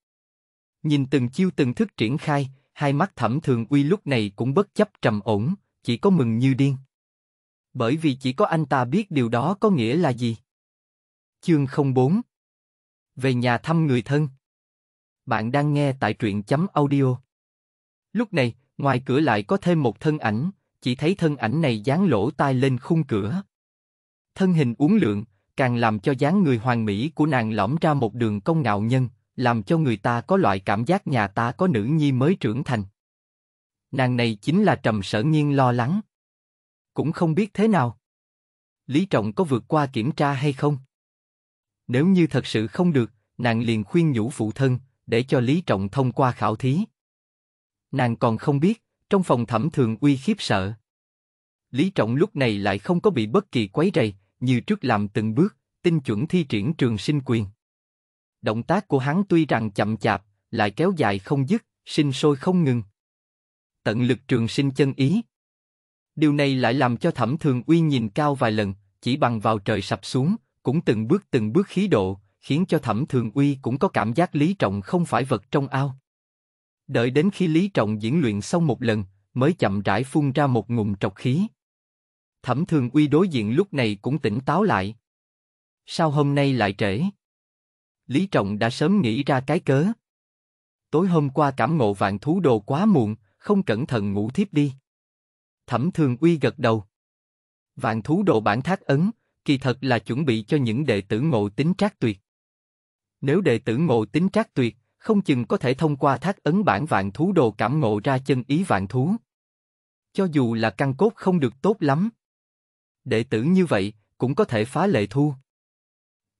Nhìn từng chiêu từng thức triển khai, hai mắt thẩm thường uy lúc này cũng bất chấp trầm ổn, chỉ có mừng như điên. Bởi vì chỉ có anh ta biết điều đó có nghĩa là gì. Chương 04 Về nhà thăm người thân Bạn đang nghe tại truyện chấm audio. Lúc này, ngoài cửa lại có thêm một thân ảnh, chỉ thấy thân ảnh này dán lỗ tai lên khung cửa. Thân hình uốn lượn, càng làm cho dáng người hoàng mỹ của nàng lõm ra một đường cong ngạo nhân, làm cho người ta có loại cảm giác nhà ta có nữ nhi mới trưởng thành. Nàng này chính là Trầm Sở Nhiên lo lắng. Cũng không biết thế nào. Lý Trọng có vượt qua kiểm tra hay không? Nếu như thật sự không được, nàng liền khuyên nhủ phụ thân, để cho Lý Trọng thông qua khảo thí. Nàng còn không biết, trong phòng thẩm thường uy khiếp sợ. Lý Trọng lúc này lại không có bị bất kỳ quấy rầy, như trước làm từng bước, tinh chuẩn thi triển trường sinh quyền. Động tác của hắn tuy rằng chậm chạp, lại kéo dài không dứt, sinh sôi không ngừng. Tận lực trường sinh chân ý. Điều này lại làm cho Thẩm Thường Uy nhìn cao vài lần, chỉ bằng vào trời sập xuống, cũng từng bước từng bước khí độ, khiến cho Thẩm Thường Uy cũng có cảm giác Lý Trọng không phải vật trong ao. Đợi đến khi Lý Trọng diễn luyện xong một lần, mới chậm rãi phun ra một ngụm trọc khí. Thẩm Thường Uy đối diện lúc này cũng tỉnh táo lại. Sao hôm nay lại trễ? Lý Trọng đã sớm nghĩ ra cái cớ. Tối hôm qua cảm ngộ vạn thú đồ quá muộn, không cẩn thận ngủ thiếp đi. Thẩm Thường Uy gật đầu. Vạn thú đồ bản thác ấn, kỳ thật là chuẩn bị cho những đệ tử ngộ tính trác tuyệt. Nếu đệ tử ngộ tính trác tuyệt, không chừng có thể thông qua thác ấn bản vạn thú đồ cảm ngộ ra chân ý vạn thú. Cho dù là căn cốt không được tốt lắm. Đệ tử như vậy, cũng có thể phá lệ thu.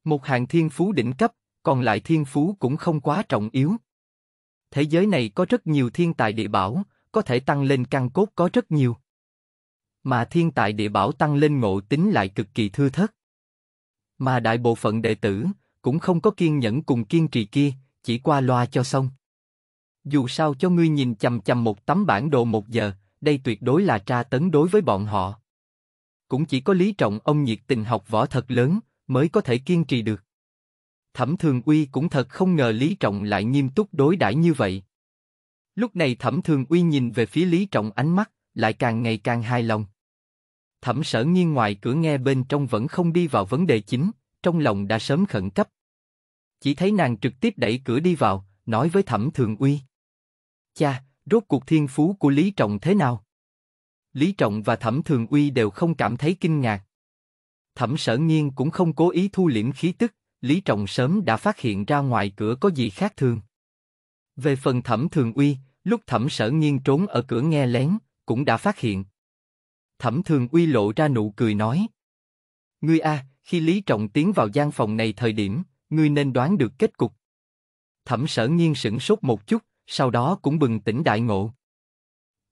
Một hàng thiên phú đỉnh cấp, còn lại thiên phú cũng không quá trọng yếu. Thế giới này có rất nhiều thiên tài địa bảo, có thể tăng lên căn cốt có rất nhiều. Mà thiên tài địa bảo tăng lên ngộ tính lại cực kỳ thưa thớt. Mà đại bộ phận đệ tử cũng không có kiên nhẫn cùng kiên trì kia, chỉ qua loa cho xong. Dù sao cho ngươi nhìn chầm chầm một tấm bản đồ một giờ, đây tuyệt đối là tra tấn đối với bọn họ. Cũng chỉ có Lý Trọng ông nhiệt tình học võ thật lớn, mới có thể kiên trì được. Thẩm Thường Uy cũng thật không ngờ Lý Trọng lại nghiêm túc đối đãi như vậy. Lúc này Thẩm Thường Uy nhìn về phía Lý Trọng ánh mắt, lại càng ngày càng hài lòng. Thẩm sở nghiêng ngoài cửa nghe bên trong vẫn không đi vào vấn đề chính, trong lòng đã sớm khẩn cấp. Chỉ thấy nàng trực tiếp đẩy cửa đi vào, nói với Thẩm Thường Uy. Cha, rốt cuộc thiên phú của Lý Trọng thế nào? Lý Trọng và Thẩm Thường Uy đều không cảm thấy kinh ngạc. Thẩm sở nghiêng cũng không cố ý thu liễm khí tức, Lý Trọng sớm đã phát hiện ra ngoài cửa có gì khác thường. Về phần thẩm thường uy, lúc thẩm sở nghiên trốn ở cửa nghe lén, cũng đã phát hiện. Thẩm thường uy lộ ra nụ cười nói. Ngươi a, khi Lý Trọng tiến vào gian phòng này thời điểm, ngươi nên đoán được kết cục. Thẩm sở nghiên sửng sốt một chút, sau đó cũng bừng tỉnh đại ngộ.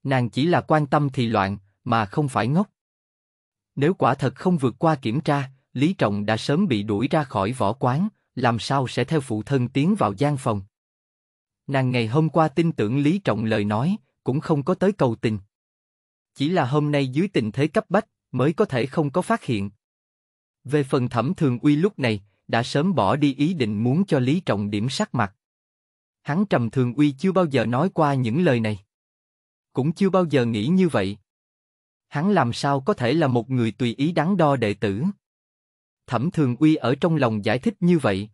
Nàng chỉ là quan tâm thì loạn, mà không phải ngốc. Nếu quả thật không vượt qua kiểm tra, Lý Trọng đã sớm bị đuổi ra khỏi võ quán, làm sao sẽ theo phụ thân tiến vào gian phòng. Nàng ngày hôm qua tin tưởng Lý Trọng lời nói, cũng không có tới cầu tình. Chỉ là hôm nay dưới tình thế cấp bách, mới có thể không có phát hiện. Về phần thẩm thường uy lúc này, đã sớm bỏ đi ý định muốn cho Lý Trọng điểm sắc mặt. Hắn trầm thường uy chưa bao giờ nói qua những lời này. Cũng chưa bao giờ nghĩ như vậy. Hắn làm sao có thể là một người tùy ý đắn đo đệ tử. Thẩm Thường Uy ở trong lòng giải thích như vậy.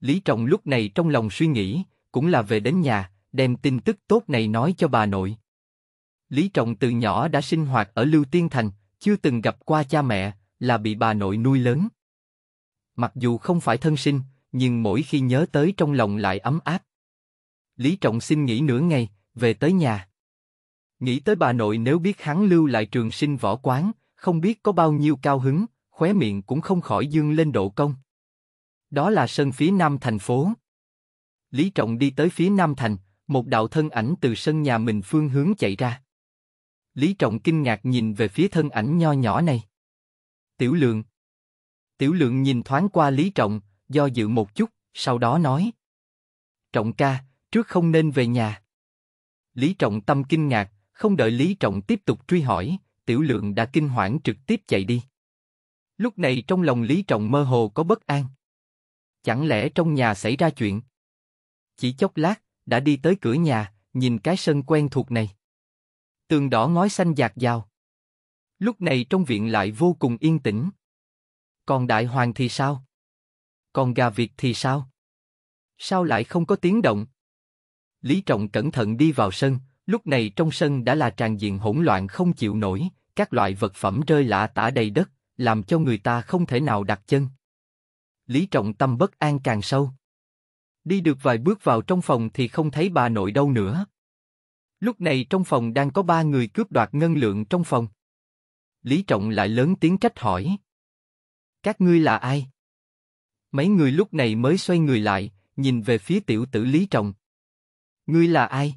Lý Trọng lúc này trong lòng suy nghĩ, cũng là về đến nhà, đem tin tức tốt này nói cho bà nội. Lý Trọng từ nhỏ đã sinh hoạt ở Lưu Tiên Thành, chưa từng gặp qua cha mẹ, là bị bà nội nuôi lớn. Mặc dù không phải thân sinh, nhưng mỗi khi nhớ tới trong lòng lại ấm áp. Lý Trọng xin nghỉ nửa ngày, về tới nhà. Nghĩ tới bà nội nếu biết hắn lưu lại trường sinh võ quán, không biết có bao nhiêu cao hứng, khóe miệng cũng không khỏi dương lên độ công. Đó là sân phía nam thành phố. Lý Trọng đi tới phía nam thành, một đạo thân ảnh từ sân nhà mình phương hướng chạy ra. Lý Trọng kinh ngạc nhìn về phía thân ảnh nho nhỏ này. Tiểu lượng. Tiểu lượng nhìn thoáng qua Lý Trọng, do dự một chút, sau đó nói. Trọng ca, trước không nên về nhà. Lý Trọng tâm kinh ngạc, không đợi Lý Trọng tiếp tục truy hỏi, Tiểu Lượng đã kinh hoảng trực tiếp chạy đi. Lúc này trong lòng Lý Trọng mơ hồ có bất an. Chẳng lẽ trong nhà xảy ra chuyện? Chỉ chốc lát, đã đi tới cửa nhà, nhìn cái sân quen thuộc này. Tường đỏ ngói xanh dạt dào. Lúc này trong viện lại vô cùng yên tĩnh. Còn đại hoàng thì sao? Còn gà Việt thì sao? Sao lại không có tiếng động? Lý Trọng cẩn thận đi vào sân, lúc này trong sân đã là tràn diện hỗn loạn không chịu nổi, các loại vật phẩm rơi lạ tả đầy đất, làm cho người ta không thể nào đặt chân. Lý Trọng Tâm bất an càng sâu. Đi được vài bước vào trong phòng thì không thấy bà nội đâu nữa. Lúc này trong phòng đang có ba người cướp đoạt ngân lượng trong phòng. Lý Trọng lại lớn tiếng trách hỏi. Các ngươi là ai? Mấy người lúc này mới xoay người lại, nhìn về phía tiểu tử Lý Trọng. Ngươi là ai?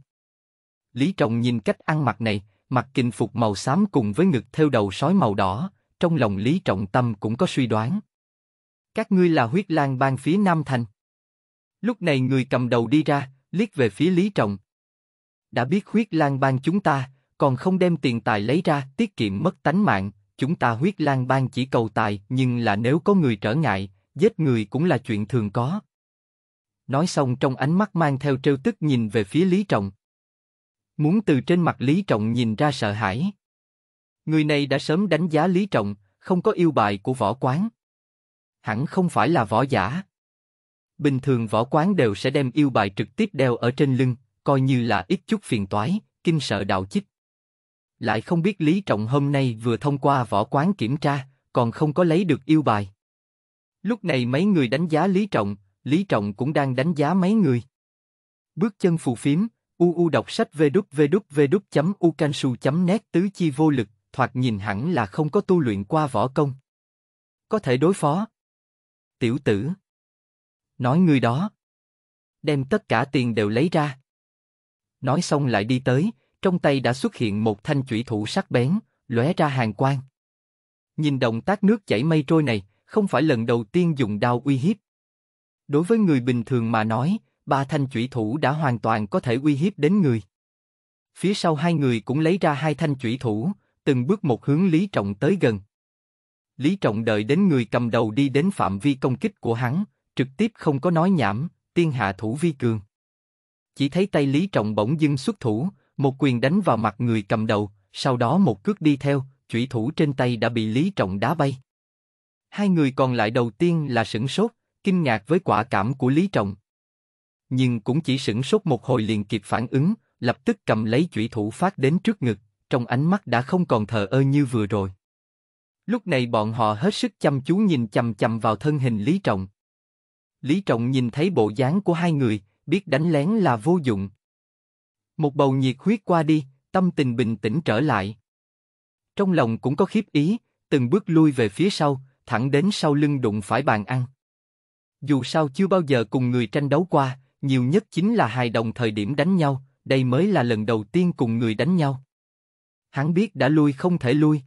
Lý Trọng nhìn cách ăn mặc này, mặc kinh phục màu xám cùng với ngực theo đầu sói màu đỏ, trong lòng Lý Trọng Tâm cũng có suy đoán. Các ngươi là huyết lang bang phía Nam Thành. Lúc này người cầm đầu đi ra, liếc về phía Lý Trọng. Đã biết huyết lang bang chúng ta, còn không đem tiền tài lấy ra, tiết kiệm mất tánh mạng, chúng ta huyết lang bang chỉ cầu tài, nhưng là nếu có người trở ngại, giết người cũng là chuyện thường có. Nói xong trong ánh mắt mang theo trêu tức nhìn về phía Lý Trọng. Muốn từ trên mặt Lý Trọng nhìn ra sợ hãi. Người này đã sớm đánh giá Lý Trọng, không có yêu bài của võ quán. Hẳn không phải là võ giả. Bình thường võ quán đều sẽ đem yêu bài trực tiếp đeo ở trên lưng, coi như là ít chút phiền toái, kinh sợ đạo chích. Lại không biết Lý Trọng hôm nay vừa thông qua võ quán kiểm tra, còn không có lấy được yêu bài. Lúc này mấy người đánh giá Lý Trọng, Lý Trọng cũng đang đánh giá mấy người. Bước chân phù phiếm, uu đọc sách vê đút vê đút nét tứ chi vô lực, thoạt nhìn hẳn là không có tu luyện qua võ công. Có thể đối phó. Tiểu tử. Nói người đó. Đem tất cả tiền đều lấy ra. Nói xong lại đi tới, trong tay đã xuất hiện một thanh chủy thủ sắc bén, lóe ra hàng quang. Nhìn động tác nước chảy mây trôi này, không phải lần đầu tiên dùng đao uy hiếp. Đối với người bình thường mà nói, ba thanh chủy thủ đã hoàn toàn có thể uy hiếp đến người. Phía sau hai người cũng lấy ra hai thanh chủy thủ, từng bước một hướng Lý Trọng tới gần. Lý Trọng đợi đến người cầm đầu đi đến phạm vi công kích của hắn, trực tiếp không có nói nhảm, tiên hạ thủ vi cường. Chỉ thấy tay Lý Trọng bỗng dưng xuất thủ, một quyền đánh vào mặt người cầm đầu, sau đó một cước đi theo, chủy thủ trên tay đã bị Lý Trọng đá bay. Hai người còn lại đầu tiên là sửng sốt, kinh ngạc với quả cảm của Lý Trọng. Nhưng cũng chỉ sửng sốt một hồi liền kịp phản ứng, lập tức cầm lấy chủy thủ phát đến trước ngực trong ánh mắt đã không còn thờ ơ như vừa rồi. Lúc này bọn họ hết sức chăm chú nhìn chầm chầm vào thân hình Lý Trọng. Lý Trọng nhìn thấy bộ dáng của hai người, biết đánh lén là vô dụng. Một bầu nhiệt huyết qua đi, tâm tình bình tĩnh trở lại. Trong lòng cũng có khiếp ý, từng bước lui về phía sau, thẳng đến sau lưng đụng phải bàn ăn. Dù sao chưa bao giờ cùng người tranh đấu qua, nhiều nhất chính là hài đồng thời điểm đánh nhau, đây mới là lần đầu tiên cùng người đánh nhau hắn biết đã lui không thể lui.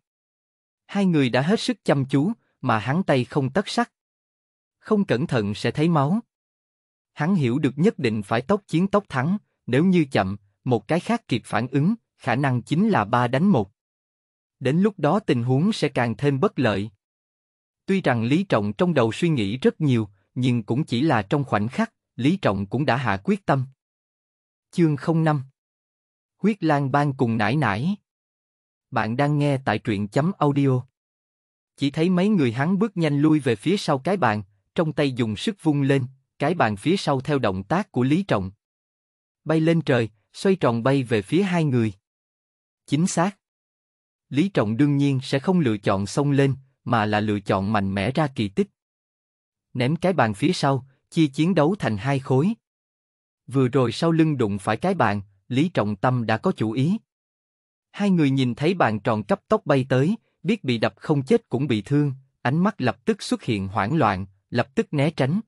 Hai người đã hết sức chăm chú, mà hắn tay không tất sắc. Không cẩn thận sẽ thấy máu. Hắn hiểu được nhất định phải tốc chiến tốc thắng, nếu như chậm, một cái khác kịp phản ứng, khả năng chính là ba đánh một. Đến lúc đó tình huống sẽ càng thêm bất lợi. Tuy rằng Lý Trọng trong đầu suy nghĩ rất nhiều, nhưng cũng chỉ là trong khoảnh khắc, Lý Trọng cũng đã hạ quyết tâm. Chương 05 Huyết Lan Ban cùng nải nải bạn đang nghe tại truyện chấm audio. Chỉ thấy mấy người hắn bước nhanh lui về phía sau cái bàn, trong tay dùng sức vung lên, cái bàn phía sau theo động tác của Lý Trọng. Bay lên trời, xoay tròn bay về phía hai người. Chính xác. Lý Trọng đương nhiên sẽ không lựa chọn xông lên, mà là lựa chọn mạnh mẽ ra kỳ tích. Ném cái bàn phía sau, chia chiến đấu thành hai khối. Vừa rồi sau lưng đụng phải cái bàn, Lý Trọng Tâm đã có chủ ý. Hai người nhìn thấy bàn tròn cấp tốc bay tới, biết bị đập không chết cũng bị thương, ánh mắt lập tức xuất hiện hoảng loạn, lập tức né tránh.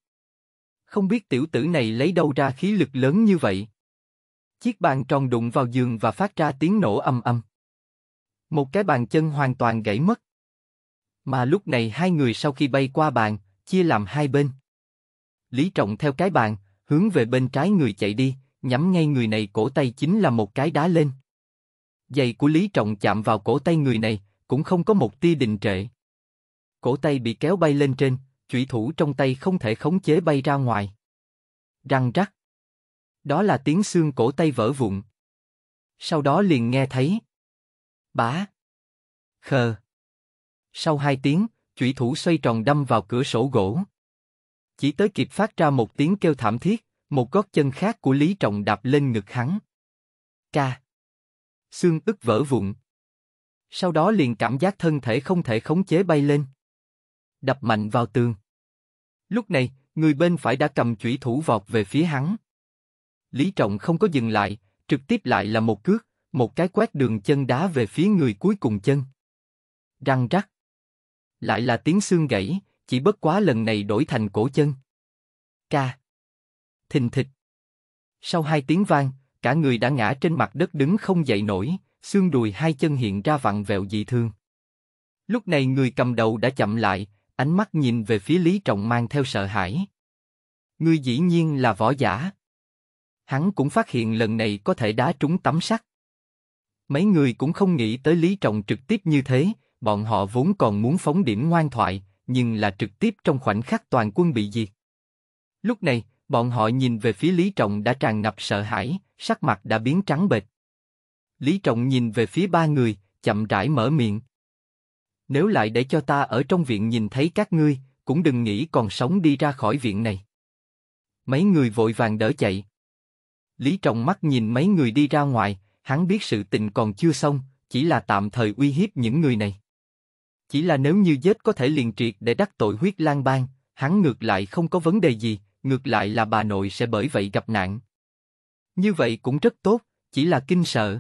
Không biết tiểu tử này lấy đâu ra khí lực lớn như vậy. Chiếc bàn tròn đụng vào giường và phát ra tiếng nổ âm âm. Một cái bàn chân hoàn toàn gãy mất. Mà lúc này hai người sau khi bay qua bàn, chia làm hai bên. Lý Trọng theo cái bàn, hướng về bên trái người chạy đi, nhắm ngay người này cổ tay chính là một cái đá lên. Giày của Lý Trọng chạm vào cổ tay người này, cũng không có một tia đình trệ. Cổ tay bị kéo bay lên trên, chủy thủ trong tay không thể khống chế bay ra ngoài. Răng rắc. Đó là tiếng xương cổ tay vỡ vụn. Sau đó liền nghe thấy. Bá. Khờ. Sau hai tiếng, chủy thủ xoay tròn đâm vào cửa sổ gỗ. Chỉ tới kịp phát ra một tiếng kêu thảm thiết, một gót chân khác của Lý Trọng đạp lên ngực hắn. Ca xương ức vỡ vụn. Sau đó liền cảm giác thân thể không thể khống chế bay lên. Đập mạnh vào tường. Lúc này, người bên phải đã cầm chủy thủ vọt về phía hắn. Lý Trọng không có dừng lại, trực tiếp lại là một cước, một cái quét đường chân đá về phía người cuối cùng chân. Răng rắc. Lại là tiếng xương gãy, chỉ bất quá lần này đổi thành cổ chân. Ca. Thình thịch. Sau hai tiếng vang, cả người đã ngã trên mặt đất đứng không dậy nổi, xương đùi hai chân hiện ra vặn vẹo dị thương. Lúc này người cầm đầu đã chậm lại, ánh mắt nhìn về phía Lý Trọng mang theo sợ hãi. người dĩ nhiên là võ giả. Hắn cũng phát hiện lần này có thể đá trúng tấm sắt. Mấy người cũng không nghĩ tới Lý Trọng trực tiếp như thế, bọn họ vốn còn muốn phóng điểm ngoan thoại, nhưng là trực tiếp trong khoảnh khắc toàn quân bị diệt. Lúc này, bọn họ nhìn về phía Lý Trọng đã tràn ngập sợ hãi, sắc mặt đã biến trắng bệch. Lý Trọng nhìn về phía ba người, chậm rãi mở miệng. Nếu lại để cho ta ở trong viện nhìn thấy các ngươi, cũng đừng nghĩ còn sống đi ra khỏi viện này. Mấy người vội vàng đỡ chạy. Lý Trọng mắt nhìn mấy người đi ra ngoài, hắn biết sự tình còn chưa xong, chỉ là tạm thời uy hiếp những người này. Chỉ là nếu như dết có thể liền triệt để đắc tội huyết lang bang, hắn ngược lại không có vấn đề gì, ngược lại là bà nội sẽ bởi vậy gặp nạn. Như vậy cũng rất tốt, chỉ là kinh sợ.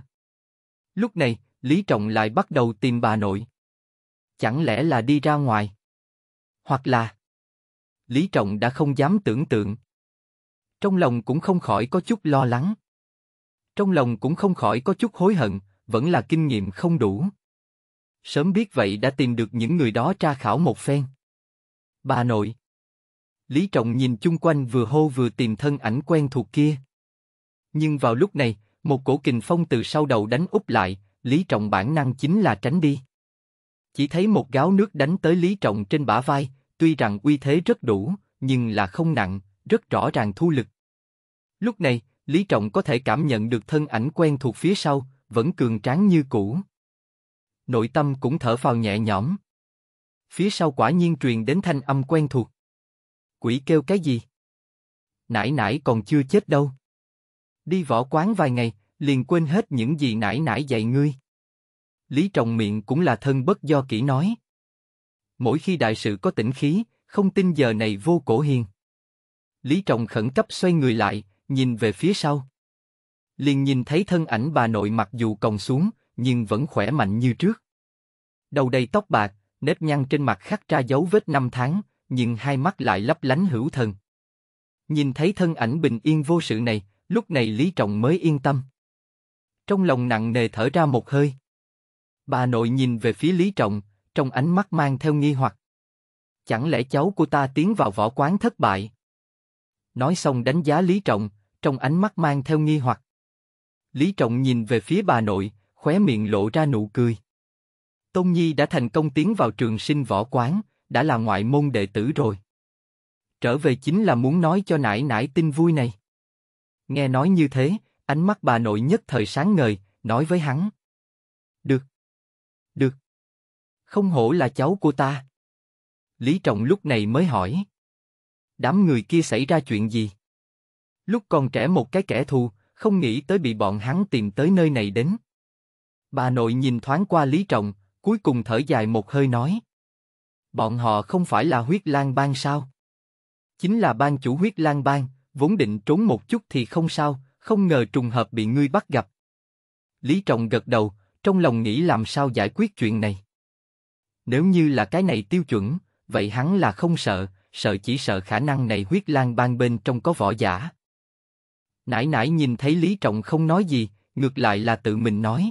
Lúc này, Lý Trọng lại bắt đầu tìm bà nội. Chẳng lẽ là đi ra ngoài? Hoặc là... Lý Trọng đã không dám tưởng tượng. Trong lòng cũng không khỏi có chút lo lắng. Trong lòng cũng không khỏi có chút hối hận, vẫn là kinh nghiệm không đủ. Sớm biết vậy đã tìm được những người đó tra khảo một phen. Bà nội. Lý Trọng nhìn chung quanh vừa hô vừa tìm thân ảnh quen thuộc kia. Nhưng vào lúc này, một cổ kình phong từ sau đầu đánh úp lại, Lý Trọng bản năng chính là tránh đi. Chỉ thấy một gáo nước đánh tới Lý Trọng trên bả vai, tuy rằng uy thế rất đủ, nhưng là không nặng, rất rõ ràng thu lực. Lúc này, Lý Trọng có thể cảm nhận được thân ảnh quen thuộc phía sau, vẫn cường tráng như cũ. Nội tâm cũng thở phào nhẹ nhõm. Phía sau quả nhiên truyền đến thanh âm quen thuộc. Quỷ kêu cái gì? Nãy nãy còn chưa chết đâu. Đi võ quán vài ngày, liền quên hết những gì nãy nãy dạy ngươi. Lý Trọng miệng cũng là thân bất do kỹ nói. Mỗi khi đại sự có tỉnh khí, không tin giờ này vô cổ hiền. Lý Trọng khẩn cấp xoay người lại, nhìn về phía sau. Liền nhìn thấy thân ảnh bà nội mặc dù còng xuống, nhưng vẫn khỏe mạnh như trước. Đầu đầy tóc bạc, nếp nhăn trên mặt khắc tra dấu vết năm tháng, nhưng hai mắt lại lấp lánh hữu thần. Nhìn thấy thân ảnh bình yên vô sự này, lúc này Lý Trọng mới yên tâm. Trong lòng nặng nề thở ra một hơi. Bà nội nhìn về phía Lý Trọng, trong ánh mắt mang theo nghi hoặc. Chẳng lẽ cháu của ta tiến vào võ quán thất bại? Nói xong đánh giá Lý Trọng, trong ánh mắt mang theo nghi hoặc. Lý Trọng nhìn về phía bà nội, khóe miệng lộ ra nụ cười. Tôn Nhi đã thành công tiến vào trường sinh võ quán, đã là ngoại môn đệ tử rồi. Trở về chính là muốn nói cho nải nải tin vui này. Nghe nói như thế, ánh mắt bà nội nhất thời sáng ngời, nói với hắn. Được. Được. Không hổ là cháu của ta. Lý Trọng lúc này mới hỏi. Đám người kia xảy ra chuyện gì? Lúc còn trẻ một cái kẻ thù, không nghĩ tới bị bọn hắn tìm tới nơi này đến. Bà nội nhìn thoáng qua Lý Trọng, cuối cùng thở dài một hơi nói. Bọn họ không phải là huyết lang bang sao? Chính là bang chủ huyết lang bang, vốn định trốn một chút thì không sao, không ngờ trùng hợp bị ngươi bắt gặp. Lý Trọng gật đầu, trong lòng nghĩ làm sao giải quyết chuyện này. Nếu như là cái này tiêu chuẩn, vậy hắn là không sợ, sợ chỉ sợ khả năng này huyết lan bang bên trong có võ giả. Nãy nãy nhìn thấy Lý Trọng không nói gì, ngược lại là tự mình nói.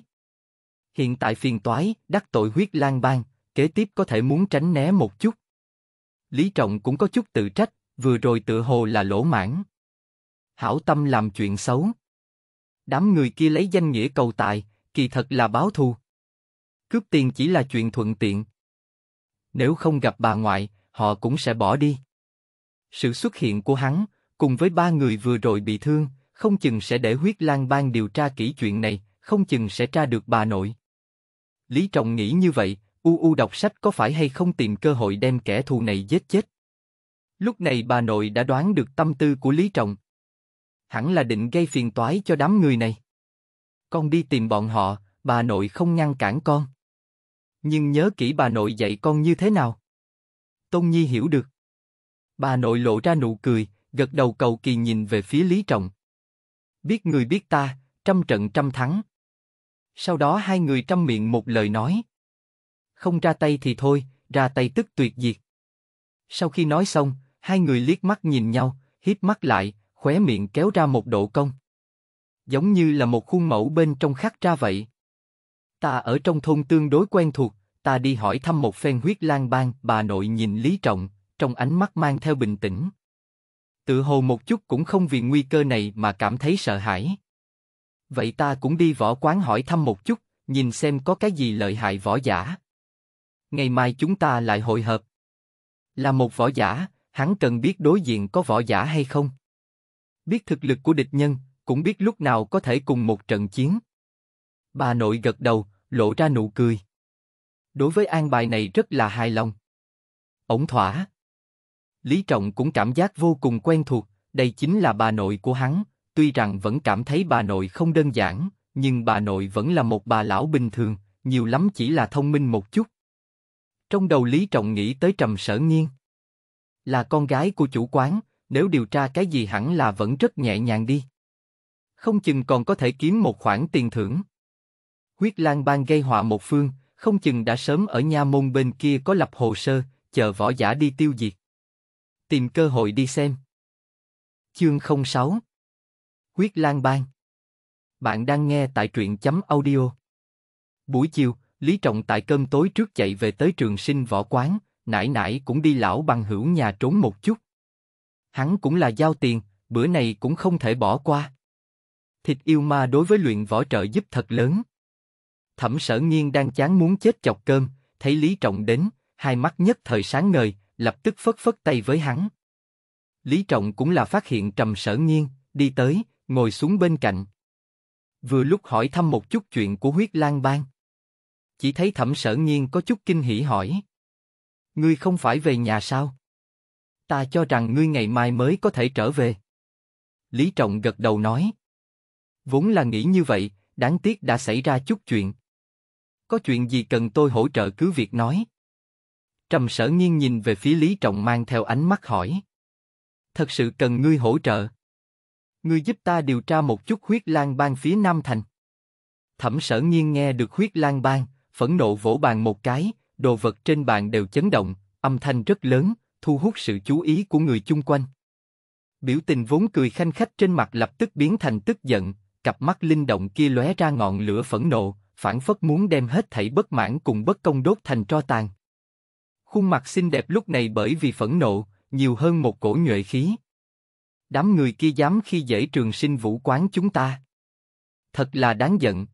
Hiện tại phiền toái, đắc tội huyết lan bang, kế tiếp có thể muốn tránh né một chút. Lý Trọng cũng có chút tự trách, vừa rồi tự hồ là lỗ mãn hảo tâm làm chuyện xấu. Đám người kia lấy danh nghĩa cầu tài, kỳ thật là báo thù. Cướp tiền chỉ là chuyện thuận tiện. Nếu không gặp bà ngoại, họ cũng sẽ bỏ đi. Sự xuất hiện của hắn, cùng với ba người vừa rồi bị thương, không chừng sẽ để huyết lan ban điều tra kỹ chuyện này, không chừng sẽ tra được bà nội. Lý Trọng nghĩ như vậy, u u đọc sách có phải hay không tìm cơ hội đem kẻ thù này giết chết. Lúc này bà nội đã đoán được tâm tư của Lý Trọng, hẳn là định gây phiền toái cho đám người này. Con đi tìm bọn họ, bà nội không ngăn cản con. Nhưng nhớ kỹ bà nội dạy con như thế nào. Tôn Nhi hiểu được. Bà nội lộ ra nụ cười, gật đầu cầu kỳ nhìn về phía Lý Trọng. Biết người biết ta, trăm trận trăm thắng. Sau đó hai người trăm miệng một lời nói. Không ra tay thì thôi, ra tay tức tuyệt diệt. Sau khi nói xong, hai người liếc mắt nhìn nhau, hít mắt lại, khóe miệng kéo ra một độ cong. Giống như là một khuôn mẫu bên trong khắc ra vậy. Ta ở trong thôn tương đối quen thuộc, ta đi hỏi thăm một phen huyết lang bang, bà nội nhìn Lý Trọng, trong ánh mắt mang theo bình tĩnh. Tự hồ một chút cũng không vì nguy cơ này mà cảm thấy sợ hãi. Vậy ta cũng đi võ quán hỏi thăm một chút, nhìn xem có cái gì lợi hại võ giả. Ngày mai chúng ta lại hội hợp. Là một võ giả, hắn cần biết đối diện có võ giả hay không biết thực lực của địch nhân, cũng biết lúc nào có thể cùng một trận chiến. Bà nội gật đầu, lộ ra nụ cười. Đối với an bài này rất là hài lòng. Ổn thỏa. Lý Trọng cũng cảm giác vô cùng quen thuộc, đây chính là bà nội của hắn, tuy rằng vẫn cảm thấy bà nội không đơn giản, nhưng bà nội vẫn là một bà lão bình thường, nhiều lắm chỉ là thông minh một chút. Trong đầu Lý Trọng nghĩ tới Trầm Sở Nghiên. Là con gái của chủ quán, nếu điều tra cái gì hẳn là vẫn rất nhẹ nhàng đi. Không chừng còn có thể kiếm một khoản tiền thưởng. Huyết Lan Bang gây họa một phương, không chừng đã sớm ở nha môn bên kia có lập hồ sơ, chờ võ giả đi tiêu diệt. Tìm cơ hội đi xem. Chương 06 Huyết Lan Bang Bạn đang nghe tại truyện chấm audio. Buổi chiều, Lý Trọng tại cơm tối trước chạy về tới trường sinh võ quán, nãy nãy cũng đi lão bằng hữu nhà trốn một chút, hắn cũng là giao tiền, bữa này cũng không thể bỏ qua. Thịt yêu ma đối với luyện võ trợ giúp thật lớn. Thẩm sở nghiên đang chán muốn chết chọc cơm, thấy Lý Trọng đến, hai mắt nhất thời sáng ngời, lập tức phất phất tay với hắn. Lý Trọng cũng là phát hiện trầm sở nghiên, đi tới, ngồi xuống bên cạnh. Vừa lúc hỏi thăm một chút chuyện của huyết lang bang. Chỉ thấy thẩm sở nghiên có chút kinh hỉ hỏi. Ngươi không phải về nhà sao? ta cho rằng ngươi ngày mai mới có thể trở về. Lý Trọng gật đầu nói. Vốn là nghĩ như vậy, đáng tiếc đã xảy ra chút chuyện. Có chuyện gì cần tôi hỗ trợ cứ việc nói. Trầm sở nghiêng nhìn về phía Lý Trọng mang theo ánh mắt hỏi. Thật sự cần ngươi hỗ trợ. Ngươi giúp ta điều tra một chút huyết lan bang phía Nam Thành. Thẩm sở nghiêng nghe được huyết lan bang, phẫn nộ vỗ bàn một cái, đồ vật trên bàn đều chấn động, âm thanh rất lớn, thu hút sự chú ý của người chung quanh. Biểu tình vốn cười khanh khách trên mặt lập tức biến thành tức giận, cặp mắt linh động kia lóe ra ngọn lửa phẫn nộ, phản phất muốn đem hết thảy bất mãn cùng bất công đốt thành tro tàn. Khuôn mặt xinh đẹp lúc này bởi vì phẫn nộ, nhiều hơn một cổ nhuệ khí. Đám người kia dám khi dễ trường sinh vũ quán chúng ta. Thật là đáng giận.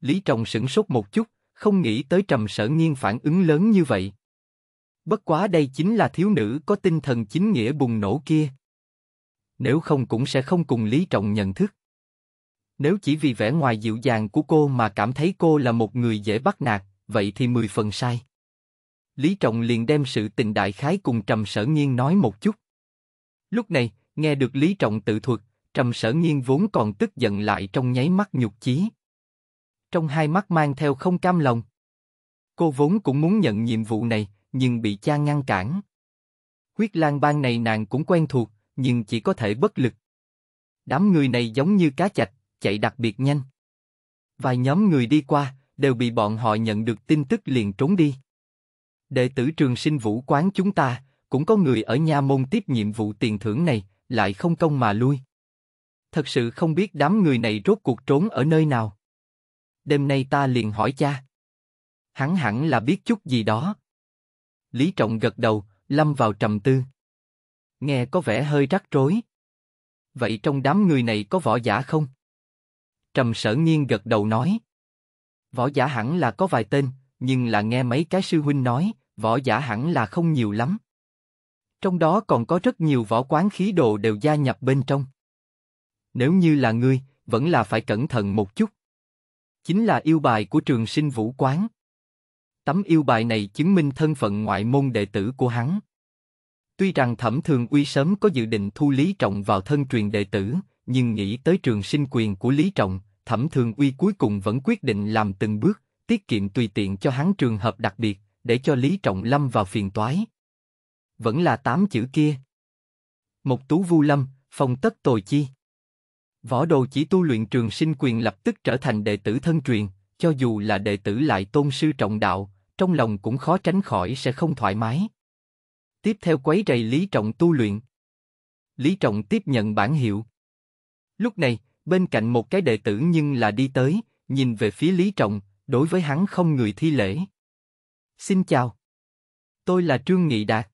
Lý Trọng sửng sốt một chút, không nghĩ tới trầm sở nghiên phản ứng lớn như vậy. Bất quá đây chính là thiếu nữ có tinh thần chính nghĩa bùng nổ kia. Nếu không cũng sẽ không cùng Lý Trọng nhận thức. Nếu chỉ vì vẻ ngoài dịu dàng của cô mà cảm thấy cô là một người dễ bắt nạt, vậy thì mười phần sai. Lý Trọng liền đem sự tình đại khái cùng Trầm Sở Nghiên nói một chút. Lúc này, nghe được Lý Trọng tự thuật, Trầm Sở Nghiên vốn còn tức giận lại trong nháy mắt nhục chí. Trong hai mắt mang theo không cam lòng. Cô vốn cũng muốn nhận nhiệm vụ này, nhưng bị cha ngăn cản. Huyết lang bang này nàng cũng quen thuộc, nhưng chỉ có thể bất lực. Đám người này giống như cá chạch, chạy đặc biệt nhanh. Vài nhóm người đi qua, đều bị bọn họ nhận được tin tức liền trốn đi. Đệ tử trường sinh vũ quán chúng ta, cũng có người ở nha môn tiếp nhiệm vụ tiền thưởng này, lại không công mà lui. Thật sự không biết đám người này rốt cuộc trốn ở nơi nào. Đêm nay ta liền hỏi cha. Hắn hẳn là biết chút gì đó, Lý Trọng gật đầu, lâm vào trầm tư. Nghe có vẻ hơi rắc rối. Vậy trong đám người này có võ giả không? Trầm sở nghiên gật đầu nói. Võ giả hẳn là có vài tên, nhưng là nghe mấy cái sư huynh nói, võ giả hẳn là không nhiều lắm. Trong đó còn có rất nhiều võ quán khí đồ đều gia nhập bên trong. Nếu như là ngươi, vẫn là phải cẩn thận một chút. Chính là yêu bài của trường sinh vũ quán. Tấm yêu bài này chứng minh thân phận ngoại môn đệ tử của hắn. Tuy rằng Thẩm Thường Uy sớm có dự định thu Lý Trọng vào thân truyền đệ tử, nhưng nghĩ tới trường sinh quyền của Lý Trọng, Thẩm Thường Uy cuối cùng vẫn quyết định làm từng bước, tiết kiệm tùy tiện cho hắn trường hợp đặc biệt, để cho Lý Trọng lâm vào phiền toái. Vẫn là tám chữ kia. Một tú vu lâm, phong tất tồi chi. Võ đồ chỉ tu luyện trường sinh quyền lập tức trở thành đệ tử thân truyền, cho dù là đệ tử lại tôn sư trọng đạo, trong lòng cũng khó tránh khỏi sẽ không thoải mái. Tiếp theo quấy rầy Lý Trọng tu luyện. Lý Trọng tiếp nhận bản hiệu. Lúc này, bên cạnh một cái đệ tử nhưng là đi tới, nhìn về phía Lý Trọng, đối với hắn không người thi lễ. Xin chào. Tôi là Trương Nghị Đạt.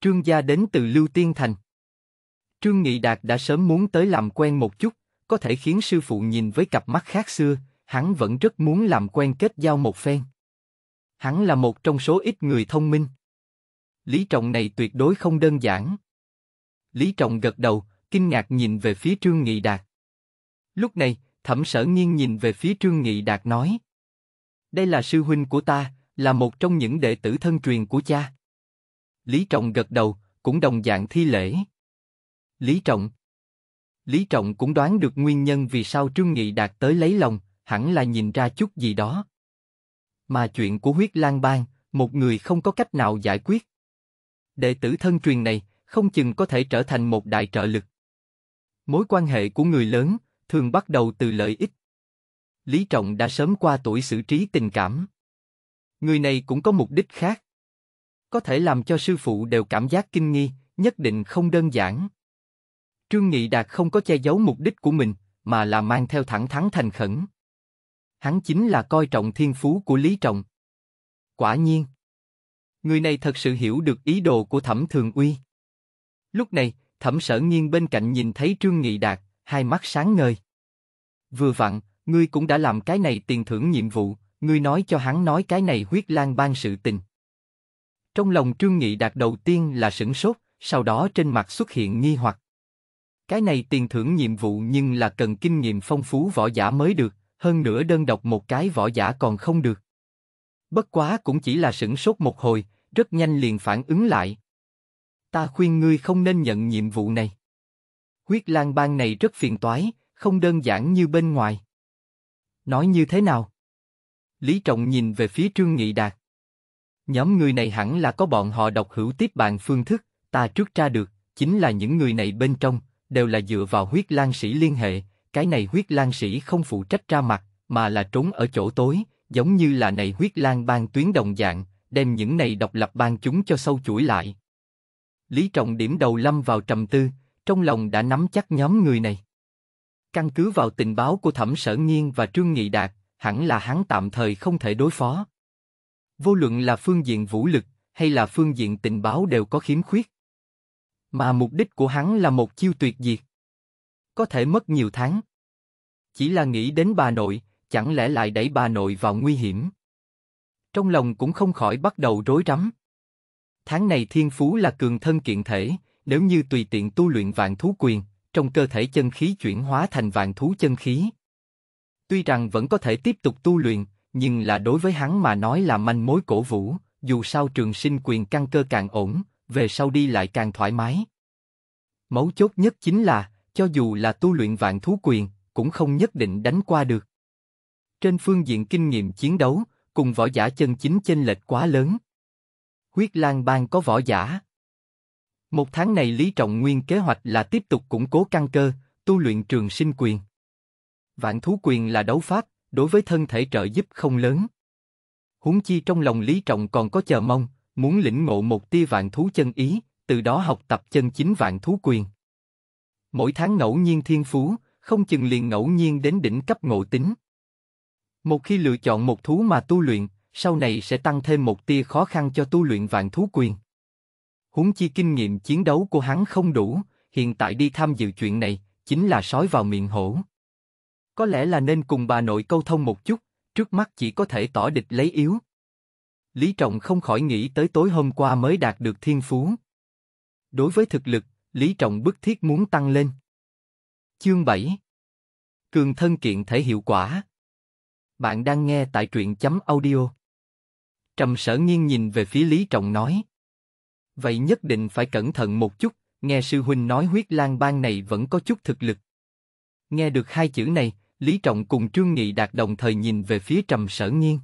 Trương gia đến từ Lưu Tiên Thành. Trương Nghị Đạt đã sớm muốn tới làm quen một chút, có thể khiến sư phụ nhìn với cặp mắt khác xưa, hắn vẫn rất muốn làm quen kết giao một phen. Hắn là một trong số ít người thông minh. Lý Trọng này tuyệt đối không đơn giản. Lý Trọng gật đầu, kinh ngạc nhìn về phía Trương Nghị Đạt. Lúc này, Thẩm Sở Nghiên nhìn về phía Trương Nghị Đạt nói: đây là sư huynh của ta, là một trong những đệ tử thân truyền của cha. Lý Trọng gật đầu, cũng đồng dạng thi lễ. Lý Trọng, Lý Trọng cũng đoán được nguyên nhân vì sao Trương Nghị đạt tới lấy lòng, hẳn là nhìn ra chút gì đó. Mà chuyện của huyết lang bang, một người không có cách nào giải quyết. Đệ tử thân truyền này, không chừng có thể trở thành một đại trợ lực. Mối quan hệ của người lớn, thường bắt đầu từ lợi ích. Lý Trọng đã sớm qua tuổi xử trí tình cảm. Người này cũng có mục đích khác. Có thể làm cho sư phụ đều cảm giác kinh nghi, nhất định không đơn giản. Trương Nghị Đạt không có che giấu mục đích của mình, mà là mang theo thẳng thắn thành khẩn. Hắn chính là coi trọng thiên phú của Lý Trọng. Quả nhiên. Người này thật sự hiểu được ý đồ của Thẩm Thường Uy. Lúc này, Thẩm Sở Nghiên bên cạnh nhìn thấy Trương Nghị Đạt, hai mắt sáng ngời. Vừa vặn, ngươi cũng đã làm cái này tiền thưởng nhiệm vụ, ngươi nói cho hắn nói cái này huyết lan ban sự tình. Trong lòng Trương Nghị Đạt đầu tiên là sửng sốt, sau đó trên mặt xuất hiện nghi hoặc. Cái này tiền thưởng nhiệm vụ nhưng là cần kinh nghiệm phong phú võ giả mới được, hơn nữa đơn độc một cái võ giả còn không được. Bất quá cũng chỉ là sửng sốt một hồi, rất nhanh liền phản ứng lại. Ta khuyên ngươi không nên nhận nhiệm vụ này. Huyết lang bang này rất phiền toái, không đơn giản như bên ngoài. Nói như thế nào? Lý Trọng nhìn về phía Trương Nghị Đạt. Nhóm người này hẳn là có bọn họ độc hữu tiếp bàn phương thức, ta trước tra được, chính là những người này bên trong, đều là dựa vào huyết lang sĩ liên hệ, cái này huyết lang sĩ không phụ trách ra mặt, mà là trốn ở chỗ tối, giống như là này huyết lang ban tuyến đồng dạng, đem những này độc lập ban chúng cho sâu chuỗi lại. Lý Trọng điểm đầu lâm vào trầm tư, trong lòng đã nắm chắc nhóm người này. Căn cứ vào tình báo của Thẩm Sở Nghiên và Trương Nghị Đạt, hẳn là hắn tạm thời không thể đối phó. Vô luận là phương diện vũ lực hay là phương diện tình báo đều có khiếm khuyết. Mà mục đích của hắn là một chiêu tuyệt diệt có thể mất nhiều tháng. Chỉ là nghĩ đến bà nội, chẳng lẽ lại đẩy bà nội vào nguy hiểm. Trong lòng cũng không khỏi bắt đầu rối rắm. Tháng này thiên phú là cường thân kiện thể, nếu như tùy tiện tu luyện vạn thú quyền, trong cơ thể chân khí chuyển hóa thành vạn thú chân khí. Tuy rằng vẫn có thể tiếp tục tu luyện, nhưng là đối với hắn mà nói là manh mối cổ vũ, dù sao trường sinh quyền căn cơ càng ổn, về sau đi lại càng thoải mái. Mấu chốt nhất chính là cho dù là tu luyện vạn thú quyền, cũng không nhất định đánh qua được. Trên phương diện kinh nghiệm chiến đấu, cùng võ giả chân chính chênh lệch quá lớn. Huyết Lan Bang có võ giả. Một tháng này Lý Trọng Nguyên kế hoạch là tiếp tục củng cố căn cơ, tu luyện trường sinh quyền. Vạn thú quyền là đấu pháp, đối với thân thể trợ giúp không lớn. Huống chi trong lòng Lý Trọng còn có chờ mong, muốn lĩnh ngộ một tia vạn thú chân ý, từ đó học tập chân chính vạn thú quyền. Mỗi tháng ngẫu nhiên thiên phú, không chừng liền ngẫu nhiên đến đỉnh cấp ngộ tính. Một khi lựa chọn một thú mà tu luyện, sau này sẽ tăng thêm một tia khó khăn cho tu luyện vạn thú quyền. Huống chi kinh nghiệm chiến đấu của hắn không đủ, hiện tại đi tham dự chuyện này, chính là sói vào miệng hổ. Có lẽ là nên cùng bà nội câu thông một chút, trước mắt chỉ có thể tỏ địch lấy yếu. Lý Trọng không khỏi nghĩ tới tối hôm qua mới đạt được thiên phú. Đối với thực lực, Lý Trọng bức thiết muốn tăng lên. Chương 7 Cường thân kiện thể hiệu quả Bạn đang nghe tại truyện chấm audio. Trầm sở nghiêng nhìn về phía Lý Trọng nói. Vậy nhất định phải cẩn thận một chút, nghe sư huynh nói huyết lan bang này vẫn có chút thực lực. Nghe được hai chữ này, Lý Trọng cùng Trương Nghị đạt đồng thời nhìn về phía trầm sở nghiêng.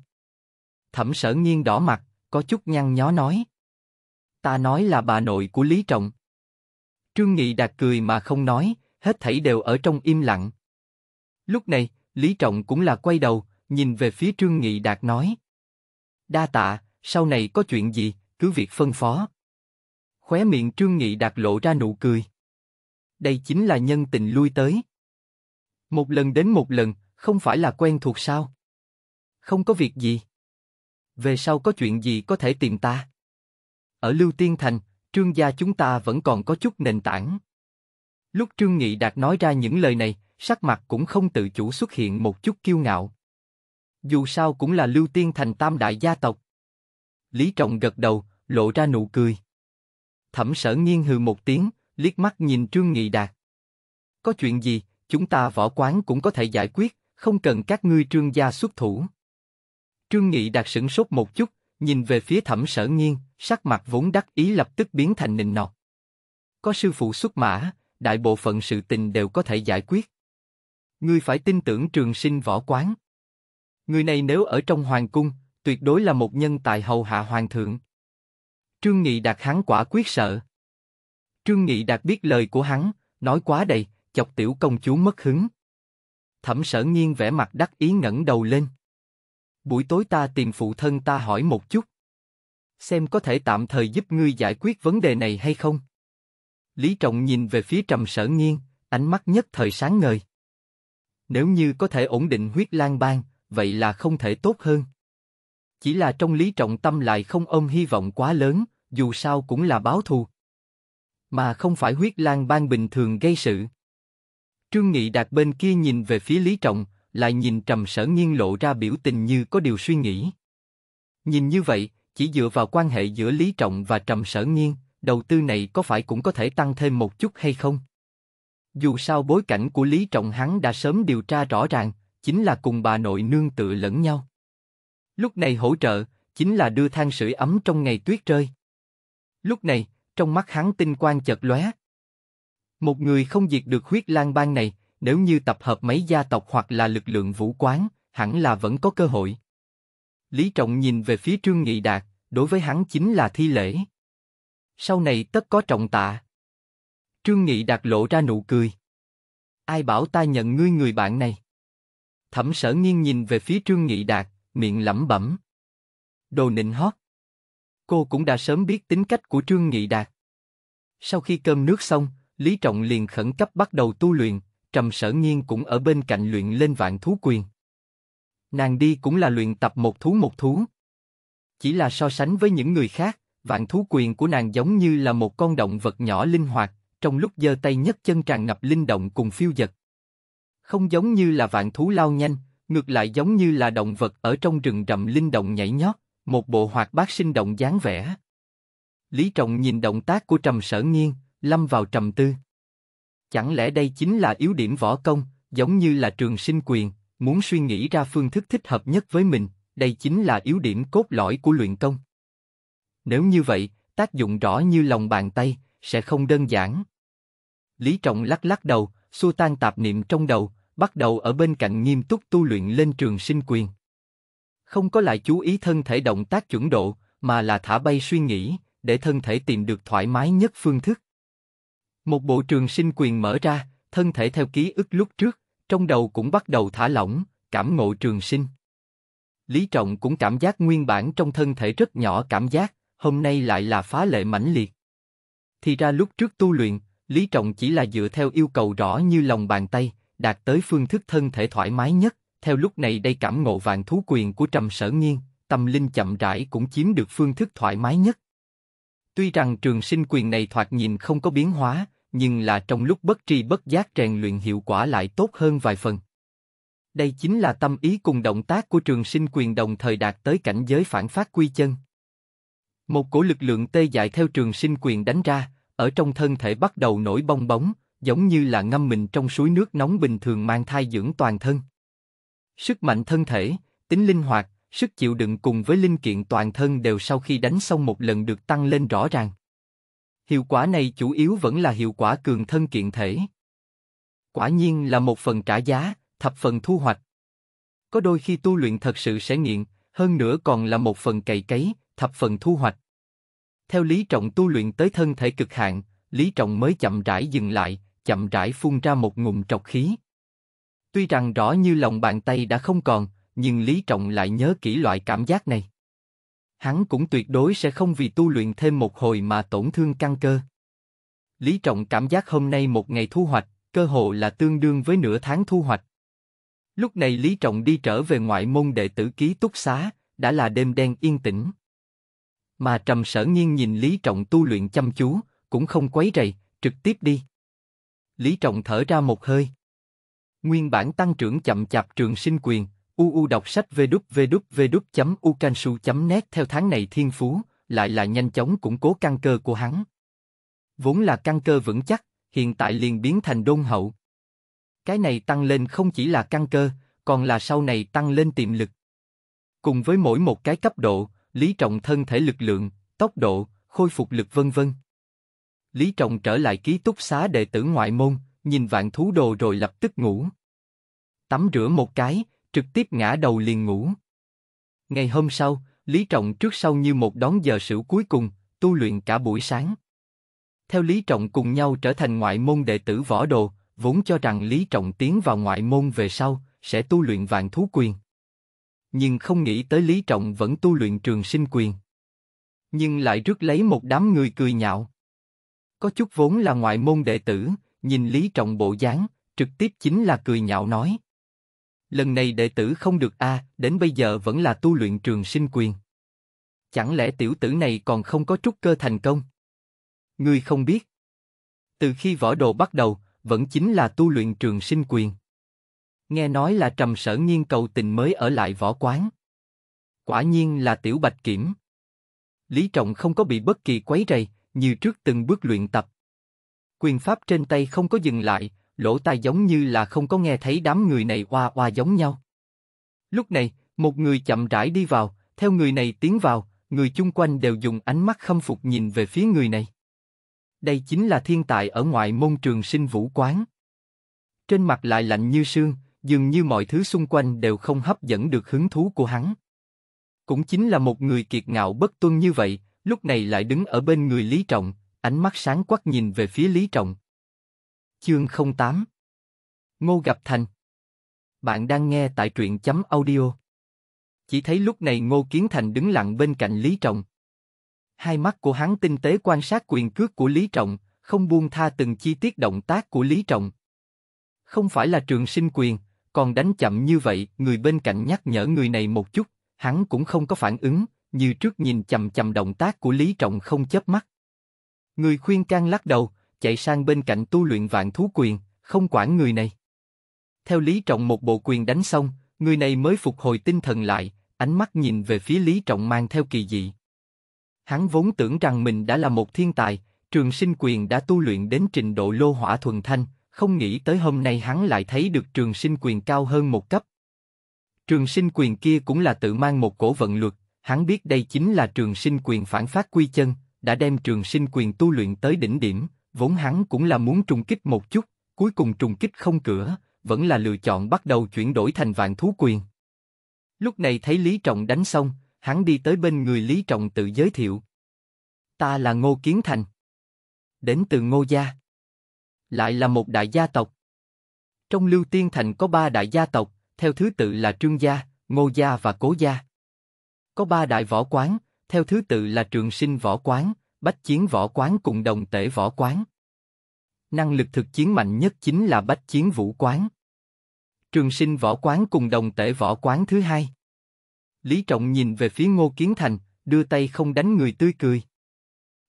Thẩm sở nghiêng đỏ mặt, có chút nhăn nhó nói. Ta nói là bà nội của Lý Trọng, Trương Nghị đạt cười mà không nói, hết thảy đều ở trong im lặng. Lúc này, Lý Trọng cũng là quay đầu, nhìn về phía Trương Nghị đạt nói. Đa tạ, sau này có chuyện gì, cứ việc phân phó. Khóe miệng Trương Nghị đạt lộ ra nụ cười. Đây chính là nhân tình lui tới. Một lần đến một lần, không phải là quen thuộc sao? Không có việc gì. Về sau có chuyện gì có thể tìm ta? Ở Lưu Tiên Thành, Trương gia chúng ta vẫn còn có chút nền tảng. Lúc Trương Nghị Đạt nói ra những lời này, sắc mặt cũng không tự chủ xuất hiện một chút kiêu ngạo. Dù sao cũng là Lưu Tiên Thành tam đại gia tộc. Lý Trọng gật đầu, lộ ra nụ cười. Thẩm sở nghiêng hừ một tiếng, liếc mắt nhìn Trương Nghị Đạt. Có chuyện gì, chúng ta võ quán cũng có thể giải quyết, không cần các ngươi trương gia xuất thủ. Trương Nghị Đạt sửng sốt một chút, nhìn về phía thẩm sở nghiêng sắc mặt vốn đắc ý lập tức biến thành nịnh nọt. Có sư phụ xuất mã, đại bộ phận sự tình đều có thể giải quyết. Ngươi phải tin tưởng trường sinh võ quán. Người này nếu ở trong hoàng cung, tuyệt đối là một nhân tài hầu hạ hoàng thượng. Trương Nghị Đạt hắn quả quyết sợ. Trương Nghị Đạt biết lời của hắn, nói quá đầy, chọc tiểu công chúa mất hứng. Thẩm sở nghiêng vẻ mặt đắc ý ngẩng đầu lên buổi tối ta tìm phụ thân ta hỏi một chút. Xem có thể tạm thời giúp ngươi giải quyết vấn đề này hay không? Lý Trọng nhìn về phía trầm sở nghiên, ánh mắt nhất thời sáng ngời. Nếu như có thể ổn định huyết lang bang, vậy là không thể tốt hơn. Chỉ là trong Lý Trọng tâm lại không ôm hy vọng quá lớn, dù sao cũng là báo thù. Mà không phải huyết lang bang bình thường gây sự. Trương Nghị đặt bên kia nhìn về phía Lý Trọng, lại nhìn trầm sở nghiêng lộ ra biểu tình như có điều suy nghĩ. Nhìn như vậy, chỉ dựa vào quan hệ giữa Lý Trọng và trầm sở nghiêng đầu tư này có phải cũng có thể tăng thêm một chút hay không? Dù sao bối cảnh của Lý Trọng hắn đã sớm điều tra rõ ràng, chính là cùng bà nội nương tựa lẫn nhau. Lúc này hỗ trợ, chính là đưa than sưởi ấm trong ngày tuyết rơi. Lúc này, trong mắt hắn tinh quang chợt lóe. Một người không diệt được huyết lang bang này, nếu như tập hợp mấy gia tộc hoặc là lực lượng vũ quán, hẳn là vẫn có cơ hội. Lý Trọng nhìn về phía Trương Nghị Đạt, đối với hắn chính là thi lễ. Sau này tất có trọng tạ. Trương Nghị Đạt lộ ra nụ cười. Ai bảo ta nhận ngươi người bạn này? Thẩm sở nghiêng nhìn về phía Trương Nghị Đạt, miệng lẩm bẩm. Đồ nịnh hót. Cô cũng đã sớm biết tính cách của Trương Nghị Đạt. Sau khi cơm nước xong, Lý Trọng liền khẩn cấp bắt đầu tu luyện, Trầm Sở Nhiên cũng ở bên cạnh luyện lên vạn thú quyền. Nàng đi cũng là luyện tập một thú một thú. Chỉ là so sánh với những người khác, vạn thú quyền của nàng giống như là một con động vật nhỏ linh hoạt, trong lúc giơ tay nhấc chân tràn ngập linh động cùng phiêu dật. Không giống như là vạn thú lao nhanh, ngược lại giống như là động vật ở trong rừng rậm linh động nhảy nhót, một bộ hoạt bát sinh động dáng vẻ. Lý Trọng nhìn động tác của Trầm Sở Nghiên, lâm vào trầm tư. Chẳng lẽ đây chính là yếu điểm võ công, giống như là trường sinh quyền, muốn suy nghĩ ra phương thức thích hợp nhất với mình, đây chính là yếu điểm cốt lõi của luyện công. Nếu như vậy, tác dụng rõ như lòng bàn tay, sẽ không đơn giản. Lý Trọng lắc lắc đầu, xua tan tạp niệm trong đầu, bắt đầu ở bên cạnh nghiêm túc tu luyện lên trường sinh quyền. Không có lại chú ý thân thể động tác chuẩn độ, mà là thả bay suy nghĩ, để thân thể tìm được thoải mái nhất phương thức. Một bộ trường sinh quyền mở ra, thân thể theo ký ức lúc trước, trong đầu cũng bắt đầu thả lỏng, cảm ngộ trường sinh. Lý Trọng cũng cảm giác nguyên bản trong thân thể rất nhỏ cảm giác, hôm nay lại là phá lệ mãnh liệt. Thì ra lúc trước tu luyện, Lý Trọng chỉ là dựa theo yêu cầu rõ như lòng bàn tay, đạt tới phương thức thân thể thoải mái nhất, theo lúc này đây cảm ngộ vạn thú quyền của Trầm Sở Nghiên, tâm linh chậm rãi cũng chiếm được phương thức thoải mái nhất. Tuy rằng trường sinh quyền này thoạt nhìn không có biến hóa, nhưng là trong lúc bất tri bất giác rèn luyện hiệu quả lại tốt hơn vài phần. Đây chính là tâm ý cùng động tác của trường sinh quyền đồng thời đạt tới cảnh giới phản phát quy chân. Một cổ lực lượng tê dại theo trường sinh quyền đánh ra, ở trong thân thể bắt đầu nổi bong bóng, giống như là ngâm mình trong suối nước nóng bình thường mang thai dưỡng toàn thân. Sức mạnh thân thể, tính linh hoạt, sức chịu đựng cùng với linh kiện toàn thân đều sau khi đánh xong một lần được tăng lên rõ ràng. Hiệu quả này chủ yếu vẫn là hiệu quả cường thân kiện thể. Quả nhiên là một phần trả giá, thập phần thu hoạch. Có đôi khi tu luyện thật sự sẽ nghiện, hơn nữa còn là một phần cày cấy, thập phần thu hoạch. Theo Lý Trọng tu luyện tới thân thể cực hạn, Lý Trọng mới chậm rãi dừng lại, chậm rãi phun ra một ngụm trọc khí. Tuy rằng rõ như lòng bàn tay đã không còn, nhưng Lý Trọng lại nhớ kỹ loại cảm giác này hắn cũng tuyệt đối sẽ không vì tu luyện thêm một hồi mà tổn thương căn cơ. Lý Trọng cảm giác hôm nay một ngày thu hoạch, cơ hồ là tương đương với nửa tháng thu hoạch. Lúc này Lý Trọng đi trở về ngoại môn đệ tử ký túc xá, đã là đêm đen yên tĩnh. Mà Trầm Sở Nghiên nhìn Lý Trọng tu luyện chăm chú, cũng không quấy rầy, trực tiếp đi. Lý Trọng thở ra một hơi. Nguyên bản tăng trưởng chậm chạp trường sinh quyền, UU đọc sách www.ucansu.net theo tháng này thiên phú, lại là nhanh chóng củng cố căn cơ của hắn. Vốn là căn cơ vững chắc, hiện tại liền biến thành đôn hậu. Cái này tăng lên không chỉ là căn cơ, còn là sau này tăng lên tiềm lực. Cùng với mỗi một cái cấp độ, Lý Trọng thân thể lực lượng, tốc độ, khôi phục lực vân vân. Lý Trọng trở lại ký túc xá đệ tử ngoại môn, nhìn vạn thú đồ rồi lập tức ngủ. Tắm rửa một cái, trực tiếp ngã đầu liền ngủ. Ngày hôm sau, Lý Trọng trước sau như một đón giờ sửu cuối cùng, tu luyện cả buổi sáng. Theo Lý Trọng cùng nhau trở thành ngoại môn đệ tử võ đồ, vốn cho rằng Lý Trọng tiến vào ngoại môn về sau, sẽ tu luyện vạn thú quyền. Nhưng không nghĩ tới Lý Trọng vẫn tu luyện trường sinh quyền. Nhưng lại rước lấy một đám người cười nhạo. Có chút vốn là ngoại môn đệ tử, nhìn Lý Trọng bộ dáng, trực tiếp chính là cười nhạo nói lần này đệ tử không được a, à, đến bây giờ vẫn là tu luyện trường sinh quyền. Chẳng lẽ tiểu tử này còn không có trúc cơ thành công? Ngươi không biết. Từ khi võ đồ bắt đầu, vẫn chính là tu luyện trường sinh quyền. Nghe nói là trầm sở nghiên cầu tình mới ở lại võ quán. Quả nhiên là tiểu bạch kiểm. Lý Trọng không có bị bất kỳ quấy rầy, như trước từng bước luyện tập. Quyền pháp trên tay không có dừng lại, lỗ tai giống như là không có nghe thấy đám người này oa oa giống nhau. Lúc này, một người chậm rãi đi vào, theo người này tiến vào, người chung quanh đều dùng ánh mắt khâm phục nhìn về phía người này. Đây chính là thiên tài ở ngoại môn trường sinh vũ quán. Trên mặt lại lạnh như sương, dường như mọi thứ xung quanh đều không hấp dẫn được hứng thú của hắn. Cũng chính là một người kiệt ngạo bất tuân như vậy, lúc này lại đứng ở bên người Lý Trọng, ánh mắt sáng quắc nhìn về phía Lý Trọng. Chương 08 Ngô Gặp Thành Bạn đang nghe tại truyện chấm audio. Chỉ thấy lúc này Ngô Kiến Thành đứng lặng bên cạnh Lý Trọng. Hai mắt của hắn tinh tế quan sát quyền cước của Lý Trọng, không buông tha từng chi tiết động tác của Lý Trọng. Không phải là trường sinh quyền, còn đánh chậm như vậy, người bên cạnh nhắc nhở người này một chút, hắn cũng không có phản ứng, như trước nhìn chậm chậm động tác của Lý Trọng không chớp mắt. Người khuyên can lắc đầu, chạy sang bên cạnh tu luyện vạn thú quyền, không quản người này. Theo Lý Trọng một bộ quyền đánh xong, người này mới phục hồi tinh thần lại, ánh mắt nhìn về phía Lý Trọng mang theo kỳ dị. Hắn vốn tưởng rằng mình đã là một thiên tài, trường sinh quyền đã tu luyện đến trình độ lô hỏa thuần thanh, không nghĩ tới hôm nay hắn lại thấy được trường sinh quyền cao hơn một cấp. Trường sinh quyền kia cũng là tự mang một cổ vận luật, hắn biết đây chính là trường sinh quyền phản phát quy chân, đã đem trường sinh quyền tu luyện tới đỉnh điểm, Vốn hắn cũng là muốn trùng kích một chút, cuối cùng trùng kích không cửa, vẫn là lựa chọn bắt đầu chuyển đổi thành vạn thú quyền. Lúc này thấy Lý Trọng đánh xong, hắn đi tới bên người Lý Trọng tự giới thiệu. Ta là Ngô Kiến Thành. Đến từ Ngô Gia. Lại là một đại gia tộc. Trong Lưu Tiên Thành có ba đại gia tộc, theo thứ tự là Trương Gia, Ngô Gia và Cố Gia. Có ba đại võ quán, theo thứ tự là Trường Sinh Võ Quán, Bách chiến võ quán cùng đồng tể võ quán. Năng lực thực chiến mạnh nhất chính là bách chiến vũ quán. Trường sinh võ quán cùng đồng tể võ quán thứ hai. Lý Trọng nhìn về phía Ngô Kiến Thành, đưa tay không đánh người tươi cười.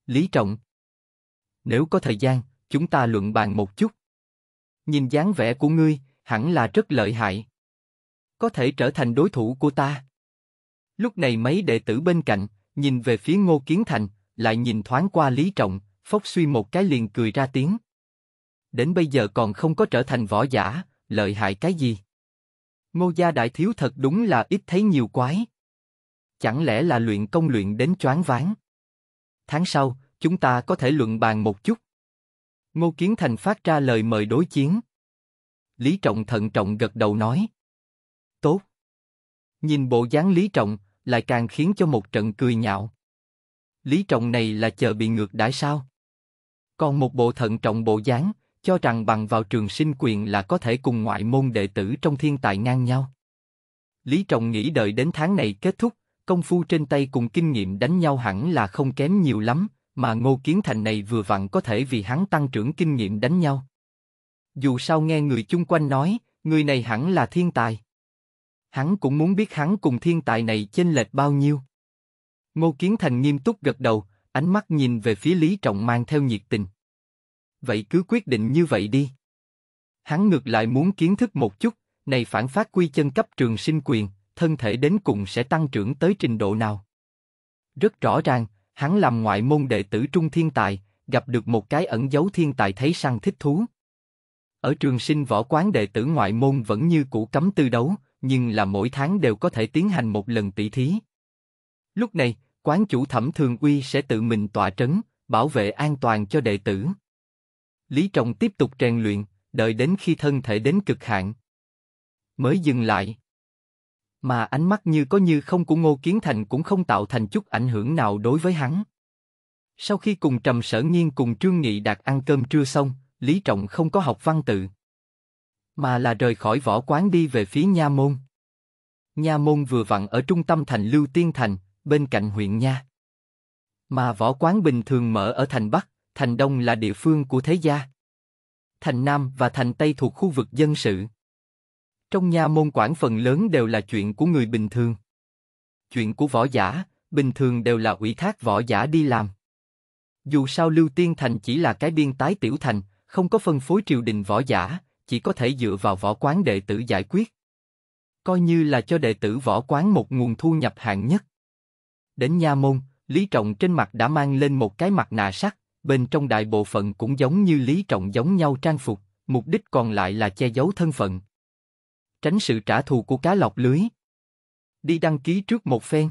Lý Trọng. Nếu có thời gian, chúng ta luận bàn một chút. Nhìn dáng vẻ của ngươi, hẳn là rất lợi hại. Có thể trở thành đối thủ của ta. Lúc này mấy đệ tử bên cạnh, nhìn về phía Ngô Kiến Thành, lại nhìn thoáng qua Lý Trọng, phốc suy một cái liền cười ra tiếng. Đến bây giờ còn không có trở thành võ giả, lợi hại cái gì? Ngô gia đại thiếu thật đúng là ít thấy nhiều quái. Chẳng lẽ là luyện công luyện đến choáng váng? Tháng sau, chúng ta có thể luận bàn một chút. Ngô Kiến Thành phát ra lời mời đối chiến. Lý Trọng thận trọng gật đầu nói. Tốt. Nhìn bộ dáng Lý Trọng, lại càng khiến cho một trận cười nhạo. Lý trọng này là chờ bị ngược đãi sao? Còn một bộ thận trọng bộ dáng, cho rằng bằng vào trường sinh quyền là có thể cùng ngoại môn đệ tử trong thiên tài ngang nhau. Lý Trọng nghĩ đợi đến tháng này kết thúc, công phu trên tay cùng kinh nghiệm đánh nhau hẳn là không kém nhiều lắm, mà Ngô Kiến Thành này vừa vặn có thể vì hắn tăng trưởng kinh nghiệm đánh nhau. Dù sao nghe người chung quanh nói, người này hẳn là thiên tài. Hắn cũng muốn biết hắn cùng thiên tài này chênh lệch bao nhiêu. Ngô Kiến Thành nghiêm túc gật đầu, ánh mắt nhìn về phía Lý Trọng mang theo nhiệt tình. Vậy cứ quyết định như vậy đi. Hắn ngược lại muốn kiến thức một chút, này phản phát quy chân cấp trường sinh quyền, thân thể đến cùng sẽ tăng trưởng tới trình độ nào. Rất rõ ràng, hắn làm ngoại môn đệ tử trung thiên tài, gặp được một cái ẩn dấu thiên tài thấy săn thích thú. Ở trường sinh võ quán đệ tử ngoại môn vẫn như cũ cấm tư đấu, nhưng là mỗi tháng đều có thể tiến hành một lần tỷ thí. Lúc này, quán chủ Thẩm Thường Uy sẽ tự mình tọa trấn, bảo vệ an toàn cho đệ tử. Lý Trọng tiếp tục rèn luyện, đợi đến khi thân thể đến cực hạn. Mới dừng lại. Mà ánh mắt như có như không của Ngô Kiến Thành cũng không tạo thành chút ảnh hưởng nào đối với hắn. Sau khi cùng Trầm Sở Nhiên cùng Trương Nghị đạt ăn cơm trưa xong, Lý Trọng không có học văn tự. Mà là rời khỏi võ quán đi về phía Nha Môn. Nha Môn vừa vặn ở trung tâm thành Lưu Tiên Thành, bên cạnh huyện nha. Mà võ quán bình thường mở ở thành Bắc, thành Đông là địa phương của thế gia. Thành Nam và thành Tây thuộc khu vực dân sự. Trong nha môn quản phần lớn đều là chuyện của người bình thường. Chuyện của võ giả, bình thường đều là ủy thác võ giả đi làm. Dù sao Lưu Tiên Thành chỉ là cái biên tái tiểu thành, không có phân phối triều đình võ giả, chỉ có thể dựa vào võ quán đệ tử giải quyết. Coi như là cho đệ tử võ quán một nguồn thu nhập hạng nhất. Đến nha môn, Lý Trọng trên mặt đã mang lên một cái mặt nạ sắt, bên trong đại bộ phận cũng giống như Lý Trọng giống nhau trang phục, mục đích còn lại là che giấu thân phận. Tránh sự trả thù của cá lọc lưới. Đi đăng ký trước một phen.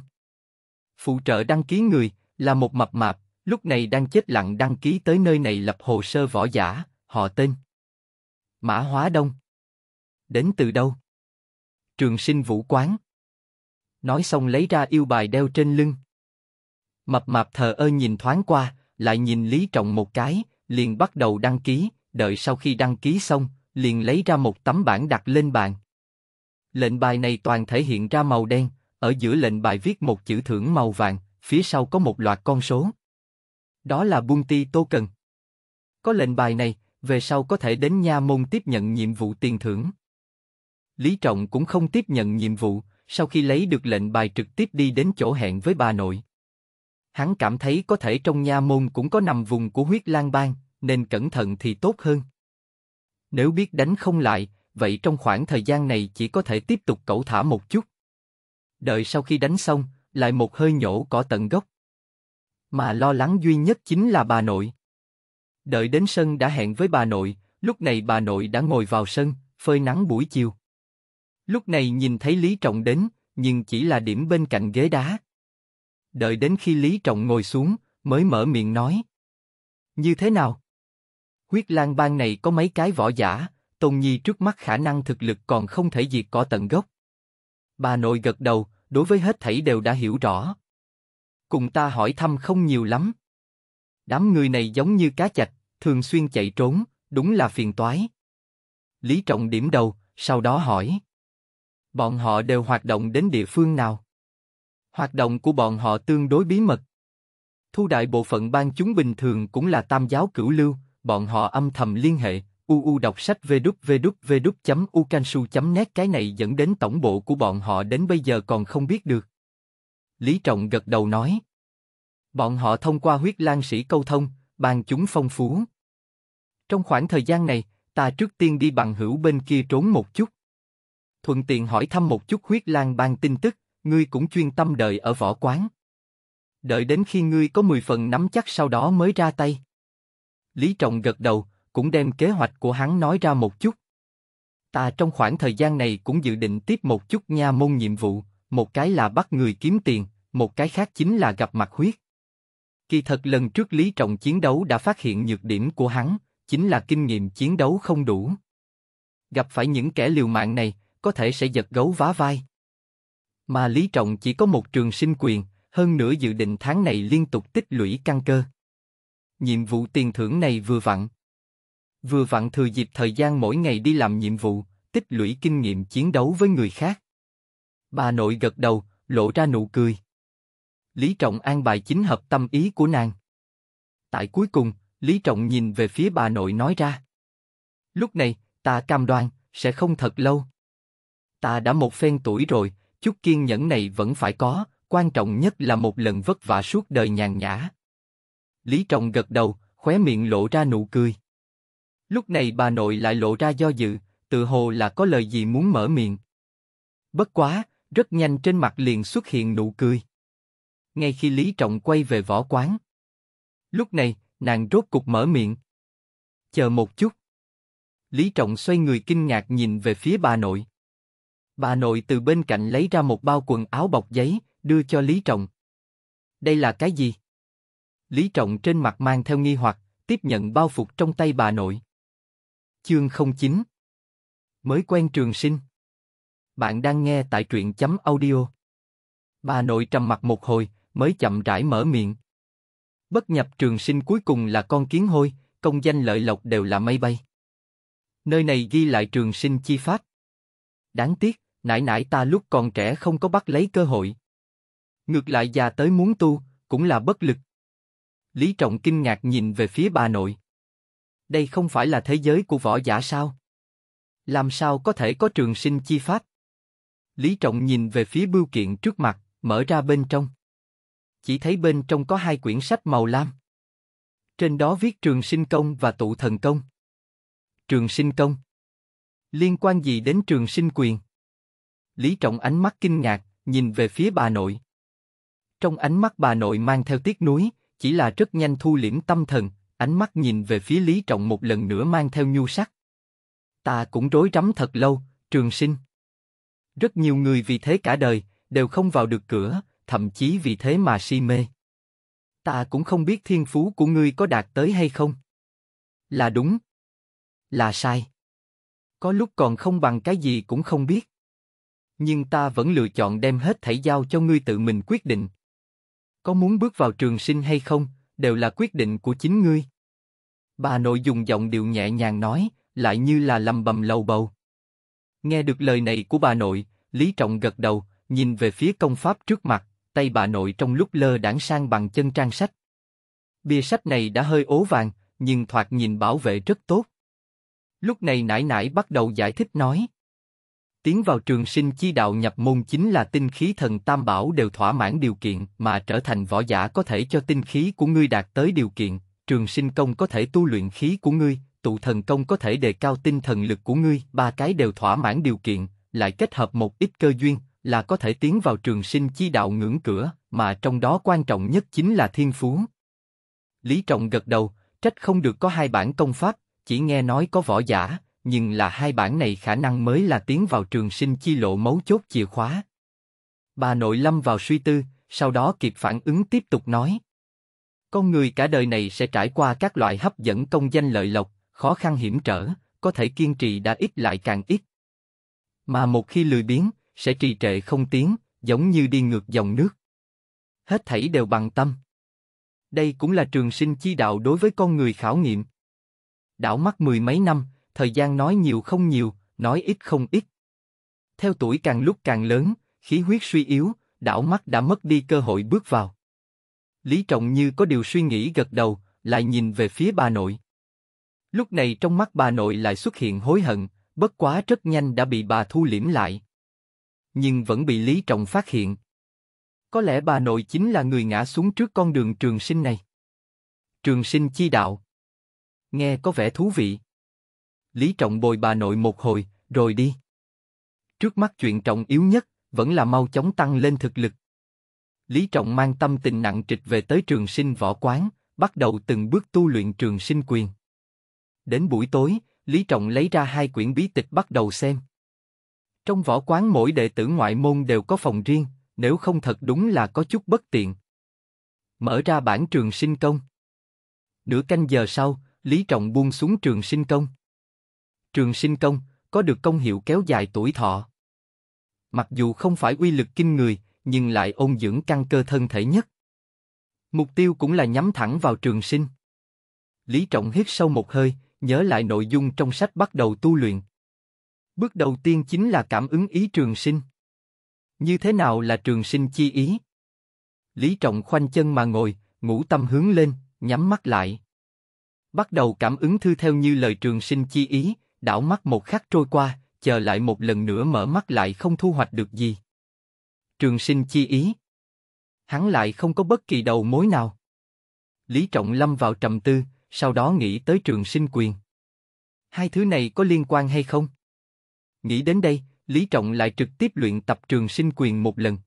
Phụ trợ đăng ký người là một mập mạp, lúc này đang chết lặng đăng ký tới nơi này lập hồ sơ võ giả, họ tên. Mã Hóa Đông. Đến từ đâu? Trường sinh vũ quán nói xong lấy ra yêu bài đeo trên lưng. Mập mạp thờ ơ nhìn thoáng qua, lại nhìn Lý Trọng một cái, liền bắt đầu đăng ký, đợi sau khi đăng ký xong, liền lấy ra một tấm bảng đặt lên bàn. Lệnh bài này toàn thể hiện ra màu đen, ở giữa lệnh bài viết một chữ thưởng màu vàng, phía sau có một loạt con số. Đó là Bunti Tô Cần. Có lệnh bài này, về sau có thể đến nha môn tiếp nhận nhiệm vụ tiền thưởng. Lý Trọng cũng không tiếp nhận nhiệm vụ, sau khi lấy được lệnh bài trực tiếp đi đến chỗ hẹn với bà nội. Hắn cảm thấy có thể trong nha môn cũng có nằm vùng của huyết lang bang, nên cẩn thận thì tốt hơn. Nếu biết đánh không lại, vậy trong khoảng thời gian này chỉ có thể tiếp tục cẩu thả một chút. Đợi sau khi đánh xong, lại một hơi nhổ cỏ tận gốc. Mà lo lắng duy nhất chính là bà nội. Đợi đến sân đã hẹn với bà nội, lúc này bà nội đã ngồi vào sân, phơi nắng buổi chiều. Lúc này nhìn thấy Lý Trọng đến, nhưng chỉ là điểm bên cạnh ghế đá. Đợi đến khi Lý Trọng ngồi xuống, mới mở miệng nói. Như thế nào? Huyết lang bang này có mấy cái võ giả, Tôn Nhi trước mắt khả năng thực lực còn không thể diệt cỏ tận gốc. Bà nội gật đầu, đối với hết thảy đều đã hiểu rõ. Cùng ta hỏi thăm không nhiều lắm. Đám người này giống như cá chạch, thường xuyên chạy trốn, đúng là phiền toái. Lý Trọng điểm đầu, sau đó hỏi. Bọn họ đều hoạt động đến địa phương nào? Hoạt động của bọn họ tương đối bí mật. Thu đại bộ phận ban chúng bình thường cũng là tam giáo cửu lưu, bọn họ âm thầm liên hệ, uu đọc sách www.ucansu.net cái này dẫn đến tổng bộ của bọn họ đến bây giờ còn không biết được. Lý Trọng gật đầu nói. Bọn họ thông qua huyết lan sĩ câu thông, bàn chúng phong phú. Trong khoảng thời gian này, ta trước tiên đi bằng hữu bên kia trốn một chút thuận tiện hỏi thăm một chút huyết lang bang tin tức, ngươi cũng chuyên tâm đợi ở võ quán. Đợi đến khi ngươi có 10 phần nắm chắc sau đó mới ra tay. Lý Trọng gật đầu, cũng đem kế hoạch của hắn nói ra một chút. Ta trong khoảng thời gian này cũng dự định tiếp một chút nha môn nhiệm vụ, một cái là bắt người kiếm tiền, một cái khác chính là gặp mặt huyết. Kỳ thật lần trước Lý Trọng chiến đấu đã phát hiện nhược điểm của hắn, chính là kinh nghiệm chiến đấu không đủ. Gặp phải những kẻ liều mạng này, có thể sẽ giật gấu vá vai. Mà Lý Trọng chỉ có một trường sinh quyền, hơn nữa dự định tháng này liên tục tích lũy căn cơ. Nhiệm vụ tiền thưởng này vừa vặn. Vừa vặn thừa dịp thời gian mỗi ngày đi làm nhiệm vụ, tích lũy kinh nghiệm chiến đấu với người khác. Bà nội gật đầu, lộ ra nụ cười. Lý Trọng an bài chính hợp tâm ý của nàng. Tại cuối cùng, Lý Trọng nhìn về phía bà nội nói ra. Lúc này, ta cam đoan, sẽ không thật lâu. Ta đã một phen tuổi rồi, chút kiên nhẫn này vẫn phải có, quan trọng nhất là một lần vất vả suốt đời nhàn nhã. Lý Trọng gật đầu, khóe miệng lộ ra nụ cười. Lúc này bà nội lại lộ ra do dự, tự hồ là có lời gì muốn mở miệng. Bất quá, rất nhanh trên mặt liền xuất hiện nụ cười. Ngay khi Lý Trọng quay về võ quán. Lúc này, nàng rốt cục mở miệng. Chờ một chút. Lý Trọng xoay người kinh ngạc nhìn về phía bà nội. Bà nội từ bên cạnh lấy ra một bao quần áo bọc giấy, đưa cho Lý Trọng. Đây là cái gì? Lý Trọng trên mặt mang theo nghi hoặc, tiếp nhận bao phục trong tay bà nội. Chương 09 Mới quen trường sinh Bạn đang nghe tại truyện chấm audio. Bà nội trầm mặt một hồi, mới chậm rãi mở miệng. Bất nhập trường sinh cuối cùng là con kiến hôi, công danh lợi lộc đều là mây bay. Nơi này ghi lại trường sinh chi phát Đáng tiếc, nãy nãy ta lúc còn trẻ không có bắt lấy cơ hội. Ngược lại già tới muốn tu, cũng là bất lực. Lý Trọng kinh ngạc nhìn về phía bà nội. Đây không phải là thế giới của võ giả sao? Làm sao có thể có trường sinh chi pháp? Lý Trọng nhìn về phía bưu kiện trước mặt, mở ra bên trong. Chỉ thấy bên trong có hai quyển sách màu lam. Trên đó viết trường sinh công và tụ thần công. Trường sinh công. Liên quan gì đến trường sinh quyền? Lý Trọng ánh mắt kinh ngạc, nhìn về phía bà nội. Trong ánh mắt bà nội mang theo tiếc nuối, chỉ là rất nhanh thu liễm tâm thần, ánh mắt nhìn về phía Lý Trọng một lần nữa mang theo nhu sắc. Ta cũng rối rắm thật lâu, trường sinh. Rất nhiều người vì thế cả đời, đều không vào được cửa, thậm chí vì thế mà si mê. Ta cũng không biết thiên phú của ngươi có đạt tới hay không. Là đúng. Là sai. Có lúc còn không bằng cái gì cũng không biết nhưng ta vẫn lựa chọn đem hết thảy giao cho ngươi tự mình quyết định. Có muốn bước vào trường sinh hay không, đều là quyết định của chính ngươi. Bà nội dùng giọng điệu nhẹ nhàng nói, lại như là lầm bầm lầu bầu. Nghe được lời này của bà nội, Lý Trọng gật đầu, nhìn về phía công pháp trước mặt, tay bà nội trong lúc lơ đãng sang bằng chân trang sách. bìa sách này đã hơi ố vàng, nhưng thoạt nhìn bảo vệ rất tốt. Lúc này nải nải bắt đầu giải thích nói. Tiến vào trường sinh chi đạo nhập môn chính là tinh khí thần tam bảo đều thỏa mãn điều kiện mà trở thành võ giả có thể cho tinh khí của ngươi đạt tới điều kiện, trường sinh công có thể tu luyện khí của ngươi, tụ thần công có thể đề cao tinh thần lực của ngươi, ba cái đều thỏa mãn điều kiện, lại kết hợp một ít cơ duyên, là có thể tiến vào trường sinh chi đạo ngưỡng cửa, mà trong đó quan trọng nhất chính là thiên phú. Lý Trọng gật đầu, trách không được có hai bản công pháp, chỉ nghe nói có võ giả, nhưng là hai bản này khả năng mới là tiến vào trường sinh chi lộ mấu chốt chìa khóa. Bà nội lâm vào suy tư, sau đó kịp phản ứng tiếp tục nói. Con người cả đời này sẽ trải qua các loại hấp dẫn công danh lợi lộc, khó khăn hiểm trở, có thể kiên trì đã ít lại càng ít. Mà một khi lười biếng, sẽ trì trệ không tiến, giống như đi ngược dòng nước. Hết thảy đều bằng tâm. Đây cũng là trường sinh chi đạo đối với con người khảo nghiệm. Đảo mắt mười mấy năm, thời gian nói nhiều không nhiều, nói ít không ít. Theo tuổi càng lúc càng lớn, khí huyết suy yếu, đảo mắt đã mất đi cơ hội bước vào. Lý Trọng như có điều suy nghĩ gật đầu, lại nhìn về phía bà nội. Lúc này trong mắt bà nội lại xuất hiện hối hận, bất quá rất nhanh đã bị bà thu liễm lại. Nhưng vẫn bị Lý Trọng phát hiện. Có lẽ bà nội chính là người ngã xuống trước con đường trường sinh này. Trường sinh chi đạo. Nghe có vẻ thú vị. Lý Trọng bồi bà nội một hồi, rồi đi. Trước mắt chuyện trọng yếu nhất, vẫn là mau chóng tăng lên thực lực. Lý Trọng mang tâm tình nặng trịch về tới trường sinh võ quán, bắt đầu từng bước tu luyện trường sinh quyền. Đến buổi tối, Lý Trọng lấy ra hai quyển bí tịch bắt đầu xem. Trong võ quán mỗi đệ tử ngoại môn đều có phòng riêng, nếu không thật đúng là có chút bất tiện. Mở ra bản trường sinh công. Nửa canh giờ sau, Lý Trọng buông xuống trường sinh công trường sinh công, có được công hiệu kéo dài tuổi thọ. Mặc dù không phải uy lực kinh người, nhưng lại ôn dưỡng căn cơ thân thể nhất. Mục tiêu cũng là nhắm thẳng vào trường sinh. Lý Trọng hít sâu một hơi, nhớ lại nội dung trong sách bắt đầu tu luyện. Bước đầu tiên chính là cảm ứng ý trường sinh. Như thế nào là trường sinh chi ý? Lý Trọng khoanh chân mà ngồi, ngũ tâm hướng lên, nhắm mắt lại. Bắt đầu cảm ứng thư theo như lời trường sinh chi ý, đảo mắt một khắc trôi qua, chờ lại một lần nữa mở mắt lại không thu hoạch được gì. Trường sinh chi ý. Hắn lại không có bất kỳ đầu mối nào. Lý Trọng lâm vào trầm tư, sau đó nghĩ tới trường sinh quyền. Hai thứ này có liên quan hay không? Nghĩ đến đây, Lý Trọng lại trực tiếp luyện tập trường sinh quyền một lần.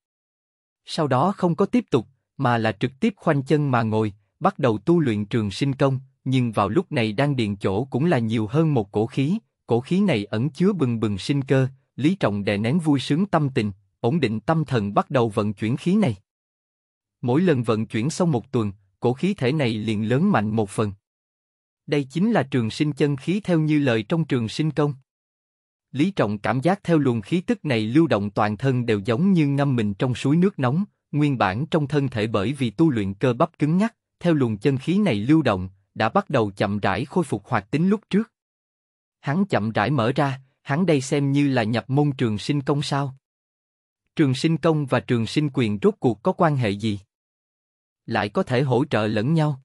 Sau đó không có tiếp tục, mà là trực tiếp khoanh chân mà ngồi, bắt đầu tu luyện trường sinh công, nhưng vào lúc này đang điền chỗ cũng là nhiều hơn một cổ khí, cổ khí này ẩn chứa bừng bừng sinh cơ, Lý Trọng đè nén vui sướng tâm tình, ổn định tâm thần bắt đầu vận chuyển khí này. Mỗi lần vận chuyển xong một tuần, cổ khí thể này liền lớn mạnh một phần. Đây chính là trường sinh chân khí theo như lời trong trường sinh công. Lý Trọng cảm giác theo luồng khí tức này lưu động toàn thân đều giống như ngâm mình trong suối nước nóng, nguyên bản trong thân thể bởi vì tu luyện cơ bắp cứng nhắc, theo luồng chân khí này lưu động, đã bắt đầu chậm rãi khôi phục hoạt tính lúc trước. Hắn chậm rãi mở ra, hắn đây xem như là nhập môn trường sinh công sao? Trường sinh công và trường sinh quyền rốt cuộc có quan hệ gì? Lại có thể hỗ trợ lẫn nhau.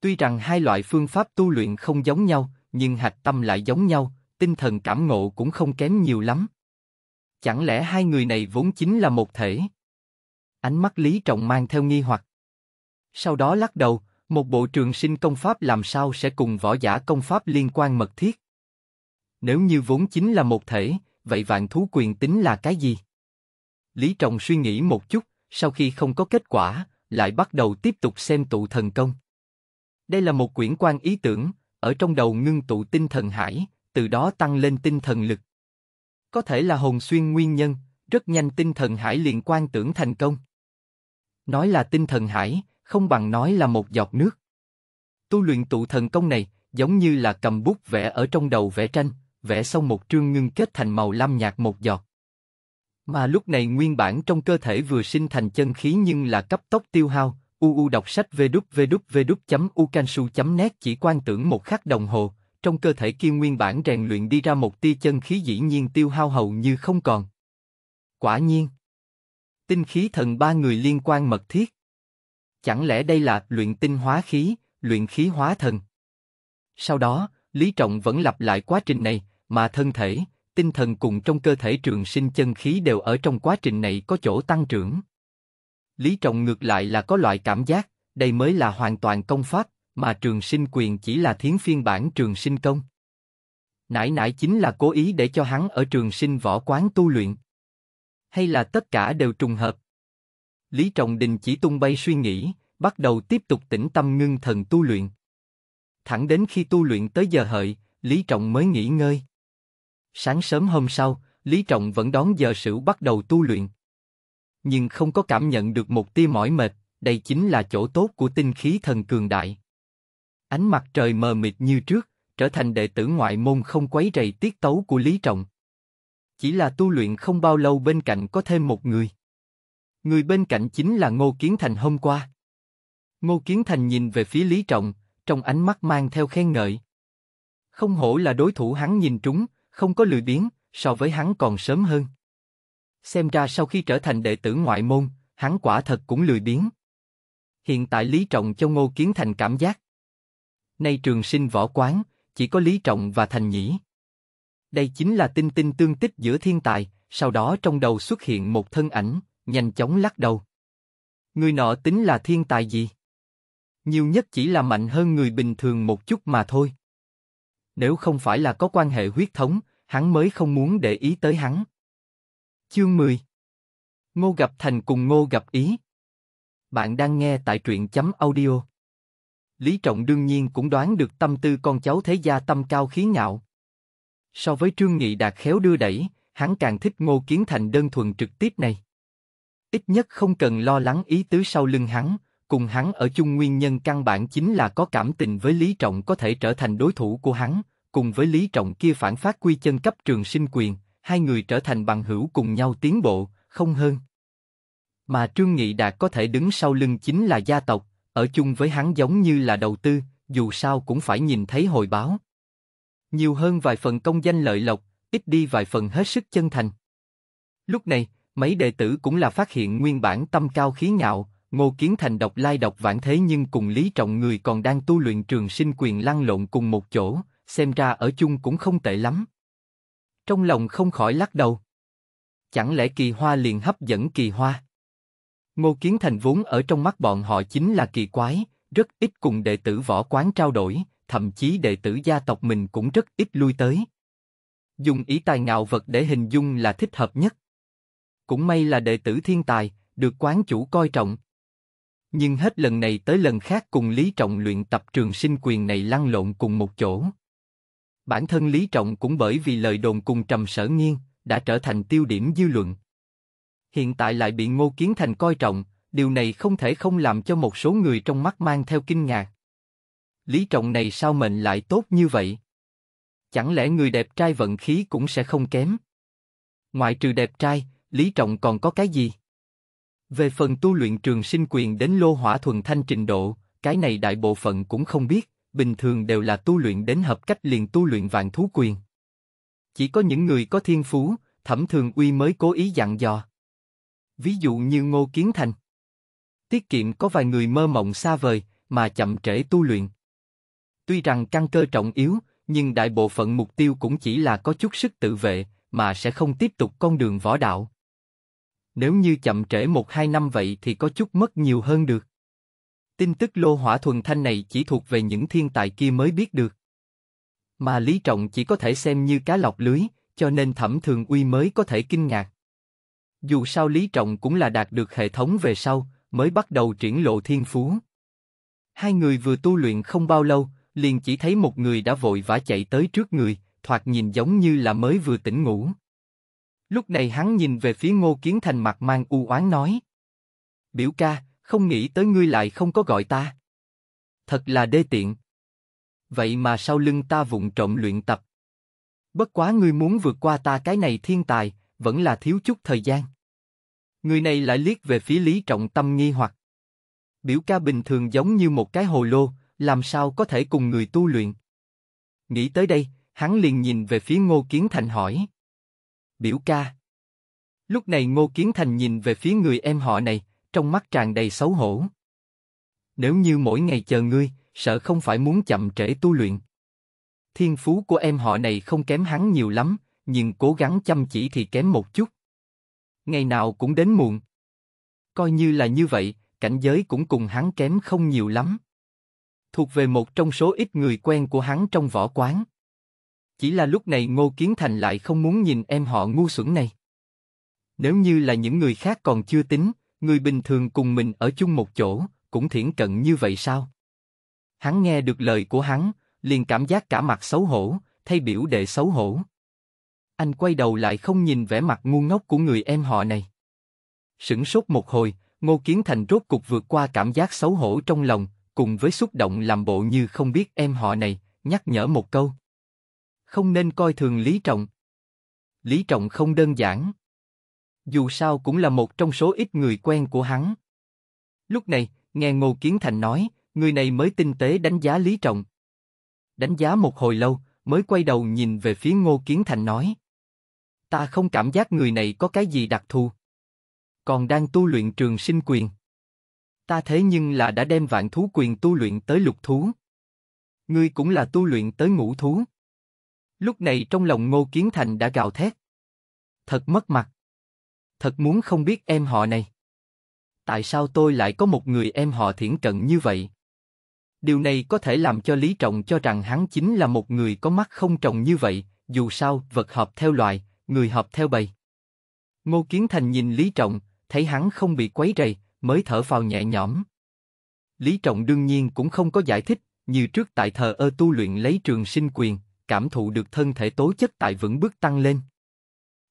Tuy rằng hai loại phương pháp tu luyện không giống nhau, nhưng hạch tâm lại giống nhau, tinh thần cảm ngộ cũng không kém nhiều lắm. Chẳng lẽ hai người này vốn chính là một thể? Ánh mắt Lý Trọng mang theo nghi hoặc. Sau đó lắc đầu, một bộ trường sinh công pháp làm sao sẽ cùng võ giả công pháp liên quan mật thiết? Nếu như vốn chính là một thể, vậy vạn thú quyền tính là cái gì? Lý Trọng suy nghĩ một chút, sau khi không có kết quả, lại bắt đầu tiếp tục xem tụ thần công. Đây là một quyển quan ý tưởng, ở trong đầu ngưng tụ tinh thần hải, từ đó tăng lên tinh thần lực. Có thể là hồn xuyên nguyên nhân, rất nhanh tinh thần hải liền quan tưởng thành công. Nói là tinh thần hải, không bằng nói là một giọt nước. Tu luyện tụ thần công này, giống như là cầm bút vẽ ở trong đầu vẽ tranh, vẽ xong một trương ngưng kết thành màu lam nhạt một giọt. Mà lúc này nguyên bản trong cơ thể vừa sinh thành chân khí nhưng là cấp tốc tiêu hao, u u đọc sách chấm su chấm nét chỉ quan tưởng một khắc đồng hồ, trong cơ thể kia nguyên bản rèn luyện đi ra một tia chân khí dĩ nhiên tiêu hao hầu như không còn. Quả nhiên, tinh khí thần ba người liên quan mật thiết. Chẳng lẽ đây là luyện tinh hóa khí, luyện khí hóa thần? Sau đó, Lý Trọng vẫn lặp lại quá trình này, mà thân thể, tinh thần cùng trong cơ thể trường sinh chân khí đều ở trong quá trình này có chỗ tăng trưởng. Lý Trọng ngược lại là có loại cảm giác, đây mới là hoàn toàn công pháp, mà trường sinh quyền chỉ là thiến phiên bản trường sinh công. Nãy nãy chính là cố ý để cho hắn ở trường sinh võ quán tu luyện. Hay là tất cả đều trùng hợp? Lý Trọng Đình chỉ tung bay suy nghĩ, bắt đầu tiếp tục tĩnh tâm ngưng thần tu luyện. Thẳng đến khi tu luyện tới giờ hợi, Lý Trọng mới nghỉ ngơi. Sáng sớm hôm sau, Lý Trọng vẫn đón giờ sửu bắt đầu tu luyện. Nhưng không có cảm nhận được một tia mỏi mệt, đây chính là chỗ tốt của tinh khí thần cường đại. Ánh mặt trời mờ mịt như trước, trở thành đệ tử ngoại môn không quấy rầy tiết tấu của Lý Trọng. Chỉ là tu luyện không bao lâu bên cạnh có thêm một người. Người bên cạnh chính là Ngô Kiến Thành hôm qua. Ngô Kiến Thành nhìn về phía Lý Trọng, trong ánh mắt mang theo khen ngợi. Không hổ là đối thủ hắn nhìn trúng, không có lười biến. so với hắn còn sớm hơn. Xem ra sau khi trở thành đệ tử ngoại môn, hắn quả thật cũng lười biến. Hiện tại Lý Trọng cho Ngô Kiến Thành cảm giác. Nay trường sinh võ quán, chỉ có Lý Trọng và Thành Nhĩ. Đây chính là tinh tinh tương tích giữa thiên tài, sau đó trong đầu xuất hiện một thân ảnh, nhanh chóng lắc đầu. Người nọ tính là thiên tài gì? Nhiều nhất chỉ là mạnh hơn người bình thường một chút mà thôi. Nếu không phải là có quan hệ huyết thống, hắn mới không muốn để ý tới hắn. Chương 10 Ngô Gặp Thành cùng Ngô Gặp Ý Bạn đang nghe tại truyện chấm audio. Lý Trọng đương nhiên cũng đoán được tâm tư con cháu thế gia tâm cao khí ngạo. So với Trương Nghị đạt khéo đưa đẩy, hắn càng thích Ngô Kiến Thành đơn thuần trực tiếp này. Ít nhất không cần lo lắng ý tứ sau lưng hắn, cùng hắn ở chung nguyên nhân căn bản chính là có cảm tình với Lý Trọng có thể trở thành đối thủ của hắn, cùng với Lý Trọng kia phản phát quy chân cấp trường sinh quyền, hai người trở thành bằng hữu cùng nhau tiến bộ, không hơn. Mà Trương Nghị Đạt có thể đứng sau lưng chính là gia tộc, ở chung với hắn giống như là đầu tư, dù sao cũng phải nhìn thấy hồi báo. Nhiều hơn vài phần công danh lợi lộc, ít đi vài phần hết sức chân thành. Lúc này, mấy đệ tử cũng là phát hiện nguyên bản tâm cao khí ngạo, Ngô Kiến Thành độc lai độc vãng thế nhưng cùng Lý Trọng người còn đang tu luyện trường sinh quyền lăn lộn cùng một chỗ, xem ra ở chung cũng không tệ lắm. Trong lòng không khỏi lắc đầu. Chẳng lẽ kỳ hoa liền hấp dẫn kỳ hoa? Ngô Kiến Thành vốn ở trong mắt bọn họ chính là kỳ quái, rất ít cùng đệ tử võ quán trao đổi, thậm chí đệ tử gia tộc mình cũng rất ít lui tới. Dùng ý tài ngạo vật để hình dung là thích hợp nhất cũng may là đệ tử thiên tài, được quán chủ coi trọng. Nhưng hết lần này tới lần khác cùng Lý Trọng luyện tập trường sinh quyền này lăn lộn cùng một chỗ. Bản thân Lý Trọng cũng bởi vì lời đồn cùng trầm sở nghiêng, đã trở thành tiêu điểm dư luận. Hiện tại lại bị Ngô Kiến Thành coi trọng, điều này không thể không làm cho một số người trong mắt mang theo kinh ngạc. Lý Trọng này sao mệnh lại tốt như vậy? Chẳng lẽ người đẹp trai vận khí cũng sẽ không kém? Ngoại trừ đẹp trai, Lý Trọng còn có cái gì? Về phần tu luyện trường sinh quyền đến lô hỏa thuần thanh trình độ, cái này đại bộ phận cũng không biết, bình thường đều là tu luyện đến hợp cách liền tu luyện vạn thú quyền. Chỉ có những người có thiên phú, thẩm thường uy mới cố ý dặn dò. Ví dụ như Ngô Kiến Thành. Tiết kiệm có vài người mơ mộng xa vời, mà chậm trễ tu luyện. Tuy rằng căn cơ trọng yếu, nhưng đại bộ phận mục tiêu cũng chỉ là có chút sức tự vệ, mà sẽ không tiếp tục con đường võ đạo nếu như chậm trễ một hai năm vậy thì có chút mất nhiều hơn được. Tin tức lô hỏa thuần thanh này chỉ thuộc về những thiên tài kia mới biết được. Mà Lý Trọng chỉ có thể xem như cá lọc lưới, cho nên Thẩm Thường Uy mới có thể kinh ngạc. Dù sao Lý Trọng cũng là đạt được hệ thống về sau, mới bắt đầu triển lộ thiên phú. Hai người vừa tu luyện không bao lâu, liền chỉ thấy một người đã vội vã chạy tới trước người, thoạt nhìn giống như là mới vừa tỉnh ngủ. Lúc này hắn nhìn về phía Ngô Kiến Thành mặt mang u oán nói. Biểu ca, không nghĩ tới ngươi lại không có gọi ta. Thật là đê tiện. Vậy mà sau lưng ta vụng trộm luyện tập. Bất quá ngươi muốn vượt qua ta cái này thiên tài, vẫn là thiếu chút thời gian. Người này lại liếc về phía Lý Trọng Tâm nghi hoặc. Biểu ca bình thường giống như một cái hồ lô, làm sao có thể cùng người tu luyện. Nghĩ tới đây, hắn liền nhìn về phía Ngô Kiến Thành hỏi biểu ca. Lúc này Ngô Kiến Thành nhìn về phía người em họ này, trong mắt tràn đầy xấu hổ. Nếu như mỗi ngày chờ ngươi, sợ không phải muốn chậm trễ tu luyện. Thiên phú của em họ này không kém hắn nhiều lắm, nhưng cố gắng chăm chỉ thì kém một chút. Ngày nào cũng đến muộn. Coi như là như vậy, cảnh giới cũng cùng hắn kém không nhiều lắm. Thuộc về một trong số ít người quen của hắn trong võ quán. Chỉ là lúc này Ngô Kiến Thành lại không muốn nhìn em họ ngu xuẩn này. Nếu như là những người khác còn chưa tính, người bình thường cùng mình ở chung một chỗ, cũng thiển cận như vậy sao? Hắn nghe được lời của hắn, liền cảm giác cả mặt xấu hổ, thay biểu đệ xấu hổ. Anh quay đầu lại không nhìn vẻ mặt ngu ngốc của người em họ này. Sửng sốt một hồi, Ngô Kiến Thành rốt cục vượt qua cảm giác xấu hổ trong lòng, cùng với xúc động làm bộ như không biết em họ này, nhắc nhở một câu không nên coi thường Lý Trọng. Lý Trọng không đơn giản. Dù sao cũng là một trong số ít người quen của hắn. Lúc này, nghe Ngô Kiến Thành nói, người này mới tinh tế đánh giá Lý Trọng. Đánh giá một hồi lâu, mới quay đầu nhìn về phía Ngô Kiến Thành nói. Ta không cảm giác người này có cái gì đặc thù. Còn đang tu luyện trường sinh quyền. Ta thế nhưng là đã đem vạn thú quyền tu luyện tới lục thú. Ngươi cũng là tu luyện tới ngũ thú. Lúc này trong lòng Ngô Kiến Thành đã gào thét. Thật mất mặt. Thật muốn không biết em họ này. Tại sao tôi lại có một người em họ thiển cận như vậy? Điều này có thể làm cho Lý Trọng cho rằng hắn chính là một người có mắt không trồng như vậy, dù sao, vật hợp theo loài, người hợp theo bầy. Ngô Kiến Thành nhìn Lý Trọng, thấy hắn không bị quấy rầy, mới thở phào nhẹ nhõm. Lý Trọng đương nhiên cũng không có giải thích, như trước tại thờ ơ tu luyện lấy trường sinh quyền, cảm thụ được thân thể tố chất tại vững bước tăng lên.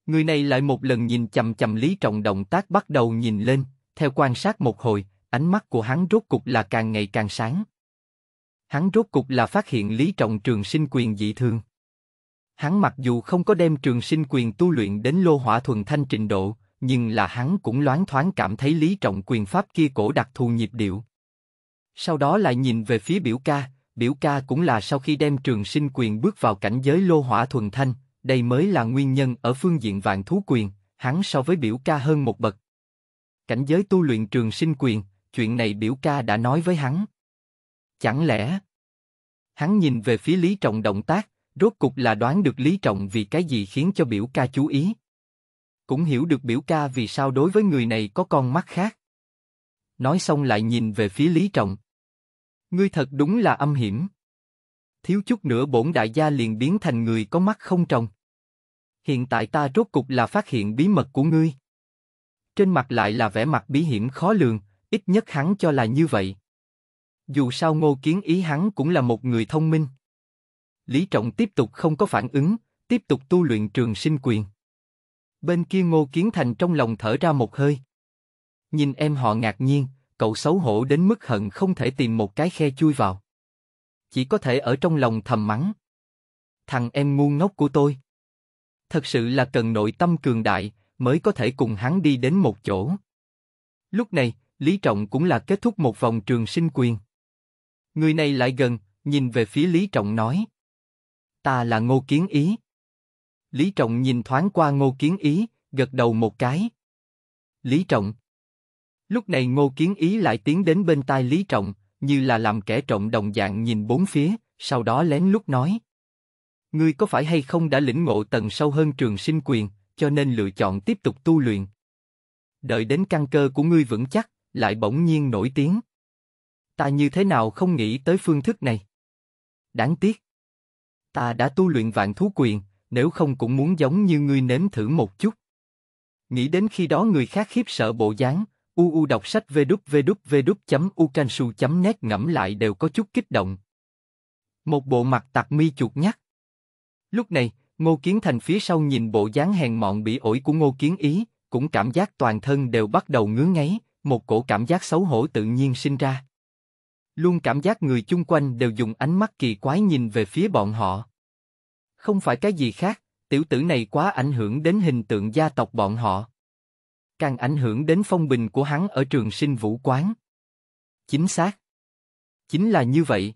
Người này lại một lần nhìn chầm chầm Lý Trọng động tác bắt đầu nhìn lên, theo quan sát một hồi, ánh mắt của hắn rốt cục là càng ngày càng sáng. Hắn rốt cục là phát hiện Lý Trọng trường sinh quyền dị thường. Hắn mặc dù không có đem trường sinh quyền tu luyện đến lô hỏa thuần thanh trình độ, nhưng là hắn cũng loáng thoáng cảm thấy Lý Trọng quyền pháp kia cổ đặc thù nhịp điệu. Sau đó lại nhìn về phía biểu ca, biểu ca cũng là sau khi đem trường sinh quyền bước vào cảnh giới lô hỏa thuần thanh, đây mới là nguyên nhân ở phương diện vạn thú quyền, hắn so với biểu ca hơn một bậc. Cảnh giới tu luyện trường sinh quyền, chuyện này biểu ca đã nói với hắn. Chẳng lẽ... Hắn nhìn về phía Lý Trọng động tác, rốt cục là đoán được Lý Trọng vì cái gì khiến cho biểu ca chú ý. Cũng hiểu được biểu ca vì sao đối với người này có con mắt khác. Nói xong lại nhìn về phía Lý Trọng. Ngươi thật đúng là âm hiểm. Thiếu chút nữa bổn đại gia liền biến thành người có mắt không trồng. Hiện tại ta rốt cục là phát hiện bí mật của ngươi. Trên mặt lại là vẻ mặt bí hiểm khó lường, ít nhất hắn cho là như vậy. Dù sao ngô kiến ý hắn cũng là một người thông minh. Lý Trọng tiếp tục không có phản ứng, tiếp tục tu luyện trường sinh quyền. Bên kia Ngô Kiến Thành trong lòng thở ra một hơi. Nhìn em họ ngạc nhiên, cậu xấu hổ đến mức hận không thể tìm một cái khe chui vào. Chỉ có thể ở trong lòng thầm mắng. Thằng em ngu ngốc của tôi. Thật sự là cần nội tâm cường đại, mới có thể cùng hắn đi đến một chỗ. Lúc này, Lý Trọng cũng là kết thúc một vòng trường sinh quyền. Người này lại gần, nhìn về phía Lý Trọng nói. Ta là Ngô Kiến Ý. Lý Trọng nhìn thoáng qua Ngô Kiến Ý, gật đầu một cái. Lý Trọng, Lúc này Ngô Kiến Ý lại tiến đến bên tai Lý Trọng, như là làm kẻ Trọng đồng dạng nhìn bốn phía, sau đó lén lút nói. Ngươi có phải hay không đã lĩnh ngộ tầng sâu hơn trường sinh quyền, cho nên lựa chọn tiếp tục tu luyện. Đợi đến căn cơ của ngươi vững chắc, lại bỗng nhiên nổi tiếng. Ta như thế nào không nghĩ tới phương thức này? Đáng tiếc. Ta đã tu luyện vạn thú quyền, nếu không cũng muốn giống như ngươi nếm thử một chút. Nghĩ đến khi đó người khác khiếp sợ bộ dáng, UU đọc sách www.ucansu.net ngẫm lại đều có chút kích động. Một bộ mặt tạc mi chuột nhắt. Lúc này, Ngô Kiến Thành phía sau nhìn bộ dáng hèn mọn bị ổi của Ngô Kiến Ý, cũng cảm giác toàn thân đều bắt đầu ngứa ngáy, một cổ cảm giác xấu hổ tự nhiên sinh ra. Luôn cảm giác người chung quanh đều dùng ánh mắt kỳ quái nhìn về phía bọn họ. Không phải cái gì khác, tiểu tử này quá ảnh hưởng đến hình tượng gia tộc bọn họ càng ảnh hưởng đến phong bình của hắn ở trường sinh vũ quán. Chính xác. Chính là như vậy.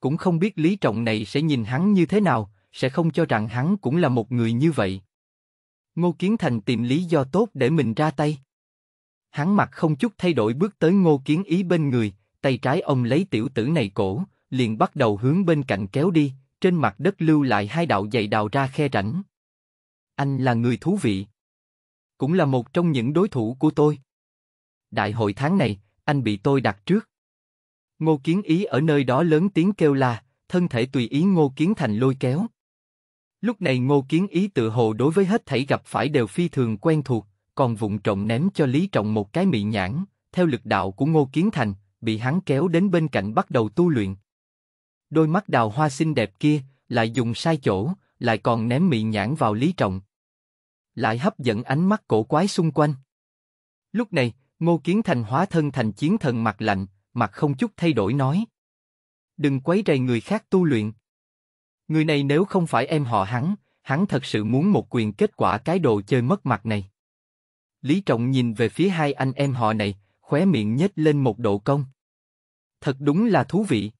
Cũng không biết Lý Trọng này sẽ nhìn hắn như thế nào, sẽ không cho rằng hắn cũng là một người như vậy. Ngô Kiến Thành tìm lý do tốt để mình ra tay. Hắn mặt không chút thay đổi bước tới Ngô Kiến Ý bên người, tay trái ông lấy tiểu tử này cổ, liền bắt đầu hướng bên cạnh kéo đi, trên mặt đất lưu lại hai đạo dày đào ra khe rảnh. Anh là người thú vị cũng là một trong những đối thủ của tôi. Đại hội tháng này, anh bị tôi đặt trước. Ngô Kiến Ý ở nơi đó lớn tiếng kêu là, thân thể tùy ý Ngô Kiến Thành lôi kéo. Lúc này Ngô Kiến Ý tự hồ đối với hết thảy gặp phải đều phi thường quen thuộc, còn vụng trộm ném cho Lý Trọng một cái mị nhãn, theo lực đạo của Ngô Kiến Thành, bị hắn kéo đến bên cạnh bắt đầu tu luyện. Đôi mắt đào hoa xinh đẹp kia, lại dùng sai chỗ, lại còn ném mị nhãn vào Lý Trọng lại hấp dẫn ánh mắt cổ quái xung quanh. Lúc này, Ngô Kiến Thành hóa thân thành chiến thần mặt lạnh, mặt không chút thay đổi nói. Đừng quấy rầy người khác tu luyện. Người này nếu không phải em họ hắn, hắn thật sự muốn một quyền kết quả cái đồ chơi mất mặt này. Lý Trọng nhìn về phía hai anh em họ này, khóe miệng nhếch lên một độ cong. Thật đúng là thú vị.